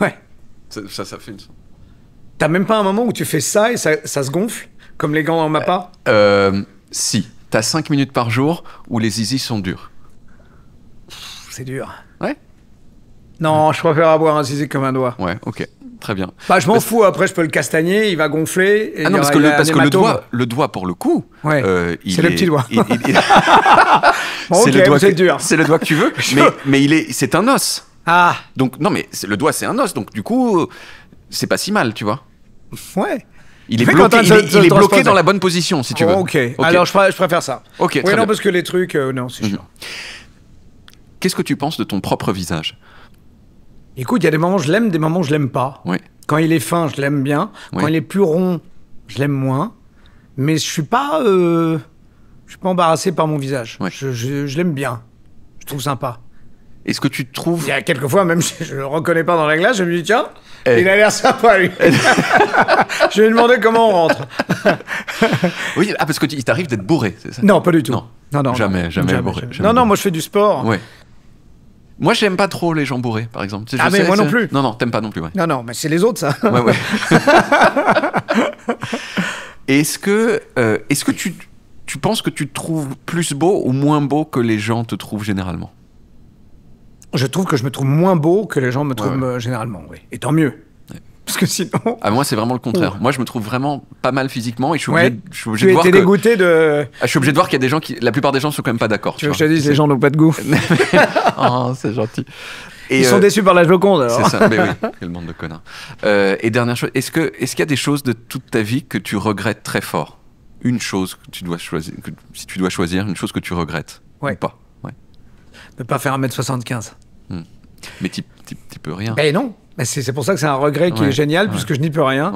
Ouais. Ça, ça fait une... T'as même pas un moment où tu fais ça et ça, se gonfle Comme les gants en mappa euh, euh, Si. T'as 5 minutes par jour où les zizi sont durs. C'est dur. Ouais Non, je préfère avoir un zizi comme un doigt. Ouais, ok très bien. Bah, je m'en fous, après je peux le castagner, il va gonfler. ah non, parce que, le, parce que le, doigt, le doigt, pour le coup, euh, c'est le petit doigt. c'est le doigt que, le doigt que tu veux, mais, mais il est, c'est un os. Ah. Donc non, mais le doigt c'est un os, donc du coup, c'est pas si mal, tu vois. Ouais. Il est, bloqué, il, est, bloqué, dans la bonne position, si tu veux. ok. Alors, je, préfère ça. Ok. Oui, non, parce que les trucs, euh, non, c'est sûr. Mhm. Qu'est-ce que tu penses de ton propre visage Écoute, il y a des moments où je l'aime, des moments où je l'aime pas. Quand il est fin, je l'aime bien. Quand il est plus rond, je l'aime moins. Mais je suis pas, euh, je suis pas embarrassé par mon visage. Je, l'aime bien. Je trouve sympa. Est-ce que tu te trouves Il y a quelques même si je le reconnais pas dans la glace, je me dis tiens, eh. il a l'air sympa lui. je vais lui demander comment on rentre. oui, ah parce que il t'arrive d'être bourré, c'est ça Non, pas du tout. Non, non, jamais, jamais, bourré. non, non, moi je fais du sport. Ouais. Moi, j'aime pas trop les gens bourrés, par exemple. ah, mais moi non plus. Non, non, t'aimes pas non plus. Ouais. Non, non, mais c'est les autres, ça. Ouais, ouais. est-ce que, euh, est-ce que tu, tu penses que tu te trouves plus beau ou moins beau que les gens te trouvent généralement Je trouve que je me trouve moins beau que les gens me trouvent euh, généralement, oui. Et tant mieux. Parce que sinon. Ah, moi, c'est vraiment le contraire. Moi, je me trouve vraiment pas mal physiquement et je suis obligé, je de voir. dégoûté de. Ah, je suis obligé de voir qu'il y a des gens qui. La plupart des gens sont quand même pas d'accord. Tu, veux je les gens n'ont pas de goût. oh, c'est gentil. Et Ils sont euh, déçus par la Joconde C'est ça, mais oui, quel monde de connards. Euh, et dernière chose, est-ce qu'il est qu'il y a des choses de toute ta vie que tu regrettes très fort Une chose que tu dois choisir, si tu dois choisir, une chose que tu regrettes ou pas ouais. Ne pas faire 1m75. Hmm. Mais tu peux rien. mais ben non c'est pour ça que c'est un regret qui est génial, puisque je n'y peux rien.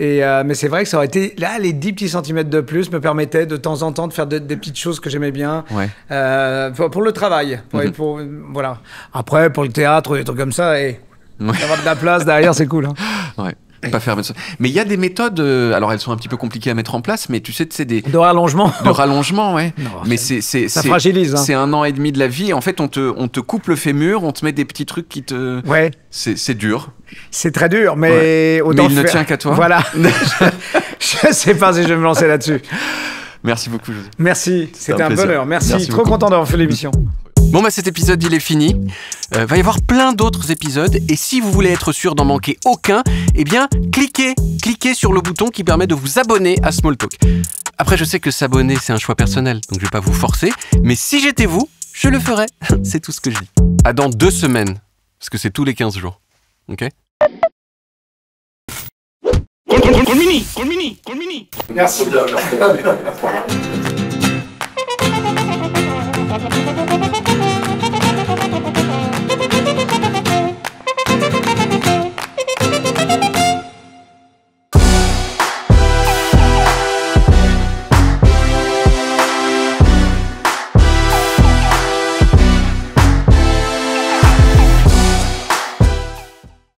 Euh, mais c'est vrai que ça aurait été. Là, les 10 petits centimètres de plus me permettaient de temps en temps de faire des petites choses que j'aimais bien. Euh, pour, le travail. Mhm. voilà. Après, pour le théâtre, des trucs comme ça, et avoir de la place derrière, c'est cool. Hein. Pas faire Mais il y a des méthodes, euh, alors elles sont un petit peu compliquées à mettre en place, mais tu sais, c'est des. De rallongement. De rallongement, ouais. mais c'est. Ça fragilise. Hein. C'est un an et demi de la vie. En fait, on te, on te coupe le fémur, on te met des petits trucs qui te. Ouais. C'est dur. C'est très dur, mais. Ouais. mais il ne tient qu'à toi. Voilà. je sais pas si je vais me lancer là-dessus. Merci beaucoup, José. Merci. C'était un, bonheur. Merci. Trop content d'avoir fait l'émission. Bon bah cet épisode il est fini. Euh, va y avoir plein d'autres épisodes et si vous voulez être sûr d'en manquer aucun, eh bien cliquez, cliquez sur le bouton qui permet de vous abonner à Smalltalk. Après je sais que s'abonner c'est un choix personnel, donc je vais pas vous forcer, mais si j'étais vous, je le ferais. c'est tout ce que je dis. À dans deux semaines, parce que c'est tous les 15 jours. Ok Thank you.